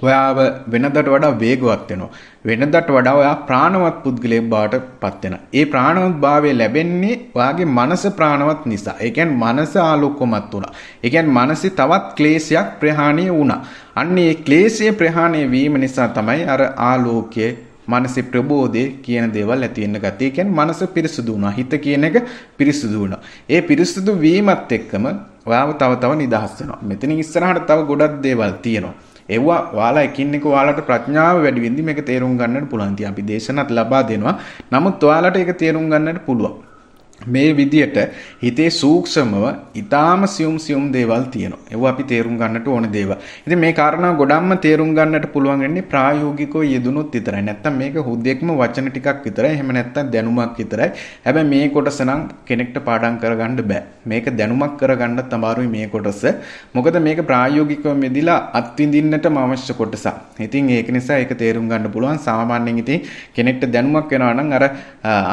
ඔයාව වෙනදට වඩා වේගවත් වෙනවා. වෙනදට වඩා ඔයා ප්‍රාණවත් පුද්ගලයෙක් බවට පත් වෙනවා. ඒ ප්‍රාණවත් භාවය ලැබෙන්නේ ඔයාගේ මනස ප්‍රාණවත් නිසා. ඒ කියන්නේ මනස ආලෝකමත් වුණා. ඒ කියන්නේ මනසේ තවත් ක්ලේශයක් ප්‍රහාණය වුණා. අන්න ඒ ක්ලේශය ප්‍රහාණය වීම නිසා තමයි අර ආලෝකයේ මානසික ප්‍රබෝධය කියන දේවල් ඇති වෙන්න ගතිය. කියන්නේ මනස පිරිසුදු වුණා. හිත කියන එක පිරිසුදු වුණා. ඒ පිරිසුදු වීමත් එක්කම ඔයාව තව තව නිදහස් වෙනවා. මෙතනින් ඉස්සරහට තව ගොඩක් දේවල් තියෙනවා. ඒවා ඔයාලා එකින් එක ඔයාලට ප්‍රඥාව වැඩි වෙද්දි මේක තේරුම් ගන්නට පුළුවන්. ඉතින් අපි දේශනත් ලබා දෙනවා. නමුත් ඔයාලට ඒක තේරුම් ගන්නට පුළුවන්. මේ විදියට හිතේ සූක්ෂමව ඊටාම සියුම් සියුම් දේවල් තියෙනවා. ඒව අපි තේරුම් ගන්නට ඕන දේවල්. ඉතින් මේ කාරණා ගොඩක්ම තේරුම් ගන්නට පුළුවන් වෙන්නේ ප්‍රායෝගිකව යෙදුනොත් විතරයි. නැත්තම් මේක හුදෙක්ම වචන ටිකක් විතරයි. එහෙම නැත්තම් දැනුමක් විතරයි. හැබැයි මේ කොටස නම් කෙනෙක්ට පාඩම් කරගන්න බෑ. මේක දැනුමක් කරගන්නත් අමාරුයි මේ කොටස. මොකද මේක ප්‍රායෝගිකව මෙදිලා අත්විඳින්නටම අවශ්‍ය කොටසක්. ඉතින් ඒක නිසා ඒක තේරුම් ගන්න පුළුවන්. සාමාන්‍යයෙන් ඉතින් කෙනෙක්ට දැනුමක් වෙනවා නම් අර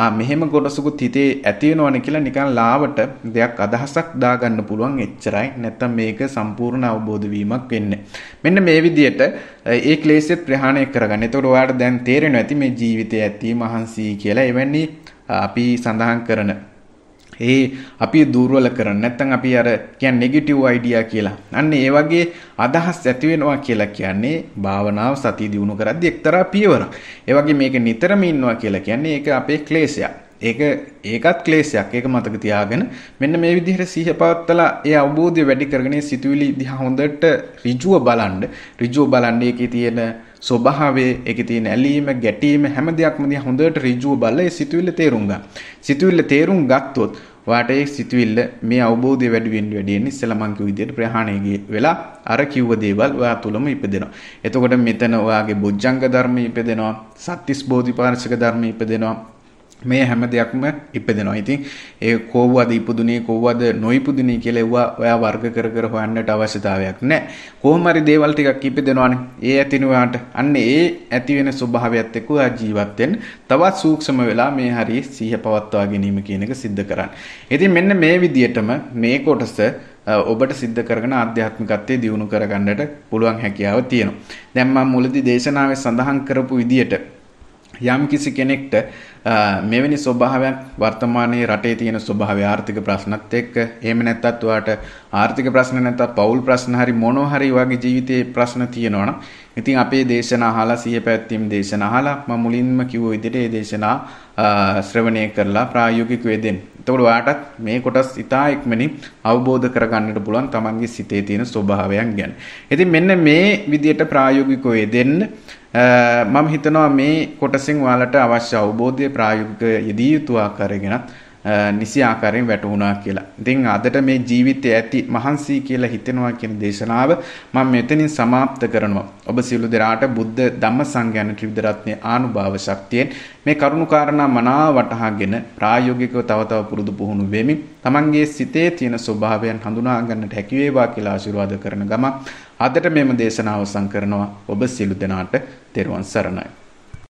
ආ මෙහෙම කොටසකුත් හිතේ ඇති තියෙනවනේ කියලා නිකන් ලාවට දෙයක් අදහසක් දාගන්න පුළුවන් එච්චරයි. නැත්තම් මේක සම්පූර්ණ අවබෝධ වීමක් වෙන්නේ. මෙන්න මේ විදිහට ඒ ක්ලේශෙත් ප්‍රහාණය කරගන්න. එතකොට ඔයාලට දැන් තේරෙනවා ඇති මේ ජීවිතය ඇති මහන්සි කියලා. එවැනි අපි සඳහන් කරන ඒ අපි දුර්වල කරන නැත්නම් අපි අර කියන්නේ නෙගටිව් අයිඩියා කියලා. අන්න ඒ වගේ අදහස් ඇති වෙනවා කියලා කියන්නේ භාවනාව සතිය දිනු කරද්දී එක්තරා පියවරක්. ඒ වගේ මේක නිතරම ඉන්නවා කියලා කියන්නේ ඒක අපේ ක්ලේශයක්. ඒක ඒකත් ක්ලේශයක්. ඒක මතක තියාගෙන මෙන්න මේ විදිහට සිහිය පවත්තලා ඒ අවබෝධය වැඩි කරගෙන සිතුවිලි දිහා හොඳට ඍජුව බලන්න. ඍජුව බලන්න ඒකේ තියෙන ස්වභාවයේ ඒකේ තියෙන ඇලීම, ගැටීම හැම දෙයක්ම දිහා හොඳට ඍජුව බලලා ඒ සිතුවිල්ල තේරුම් ගන්න. සිතුවිල්ල තේරුම් ගත්තොත් වාට ඒ සිතුවිල්ල මේ අවබෝධය වැඩි වෙන්න වැඩි වෙන ඉස්සෙල්ලා මං කිව් විදියට ප්‍රහාණය වෙලා අර කිව්ව දේවල් ඔයා තුලම ඉපදෙනවා. එතකොට මෙතන ඔයාගේ බොජ්ජංග ධර්ම ඉපදෙනවා, සත්‍තිස් බෝධිපාර්ශික ධර්ම ඉපදෙනවා, මේ හැම දෙයක්ම ඉපදෙනවා. ඉතින් ඒ කොව්වද ඉපදුනේ කොව්වද නොඉපදුනේ කියලා එවුවා ඔයා වර්ග කර කර හොයන්නට අවශ්‍යතාවයක් නැහැ. කොහොම හරි දේවල් ටිකක් ඉපදෙනවානේ. ඒ ඇතිනු වාට අන්න ඒ ඇති වෙන ස්වභාවයත් එක්ක ඔයා ජීවත් වෙන්න තවත් සූක්ෂම වෙලා මේ හරි සිහිය පවත්වා ගැනීම කියන එක सिद्ध කරන්න. ඉතින් මෙන්න මේ විදියටම මේ කොටස ඔබට සිද්ධ කරගෙන ආධ්‍යාත්මිකත්වයේ දියුණු කරගන්නට පුළුවන් හැකියාව තියෙනවා. දැන් මම මුලදී දේශනාවේ සඳහන් කරපු විදියට යම් කිසි කෙනෙක්ට මෙවැනි ස්වභාවයක් වර්තමානයේ රටේ තියෙන ස්වභාවය ආර්ථික ප්‍රශ්නත් එක්ක එහෙම නැත්තත් ඔයාට ආර්ථික ප්‍රශ්න නැත්තත් පවුල් ප්‍රශ්න හරි මොනවා හරි වගේ ජීවිතයේ ප්‍රශ්න තියෙනවා නම් ඉතින් අපේ දේශනා අහලා සිය පැවැත්වීම් දේශනා අහලා මම මුලින්ම කිව්ව විදිහට මේ දේශනා ශ්‍රවණය කරලා ප්‍රායෝගිකව දෙන්න. එතකොට ඔයාටත් මේ කොටස් ඉතා ඉක්මනින් අවබෝධ කරගන්නට පුළුවන් තමන්ගේ සිතේ තියෙන ස්වභාවයන් ගැන. ඉතින් මෙන්න මේ විදිහට ප්‍රායෝගිකව දෙන්න මම හිතනවා මේ කොටසින් ඔයාලට අවශ්‍ය අවබෝධය ප්‍රායෝගික යෙදිය යුතු ආකාරයගෙනත් නිසි ආකාරයෙන් වැටුණා කියලා. ඉතින් අදට මේ ජීවිතය ඇති මහන්සි කියලා හිතෙනවා කියන දේශනාව මම මෙතනින් සමාප්ත කරනවා. ඔබ සියලු දෙනාට බුද්ධ ධම්ම සංඝයාන ත්‍රිවිධ රත්නයේ ආනුභාව ශක්තියෙන් මේ කරුණාකාරණා මනාව වටහාගෙන ප්‍රායෝගිකව තව තව පුරුදු පුහුණු වෙමින් තමන්ගේ සිතේ තියෙන ස්වභාවයන් හඳුනා ගන්නට හැකි වේවා කියලා ආශිර්වාද කරන ගමන් අදට මෙම දේශනාව සංකරනවා ඔබ සිළු දෙනාට තෙරුවන් සරණයි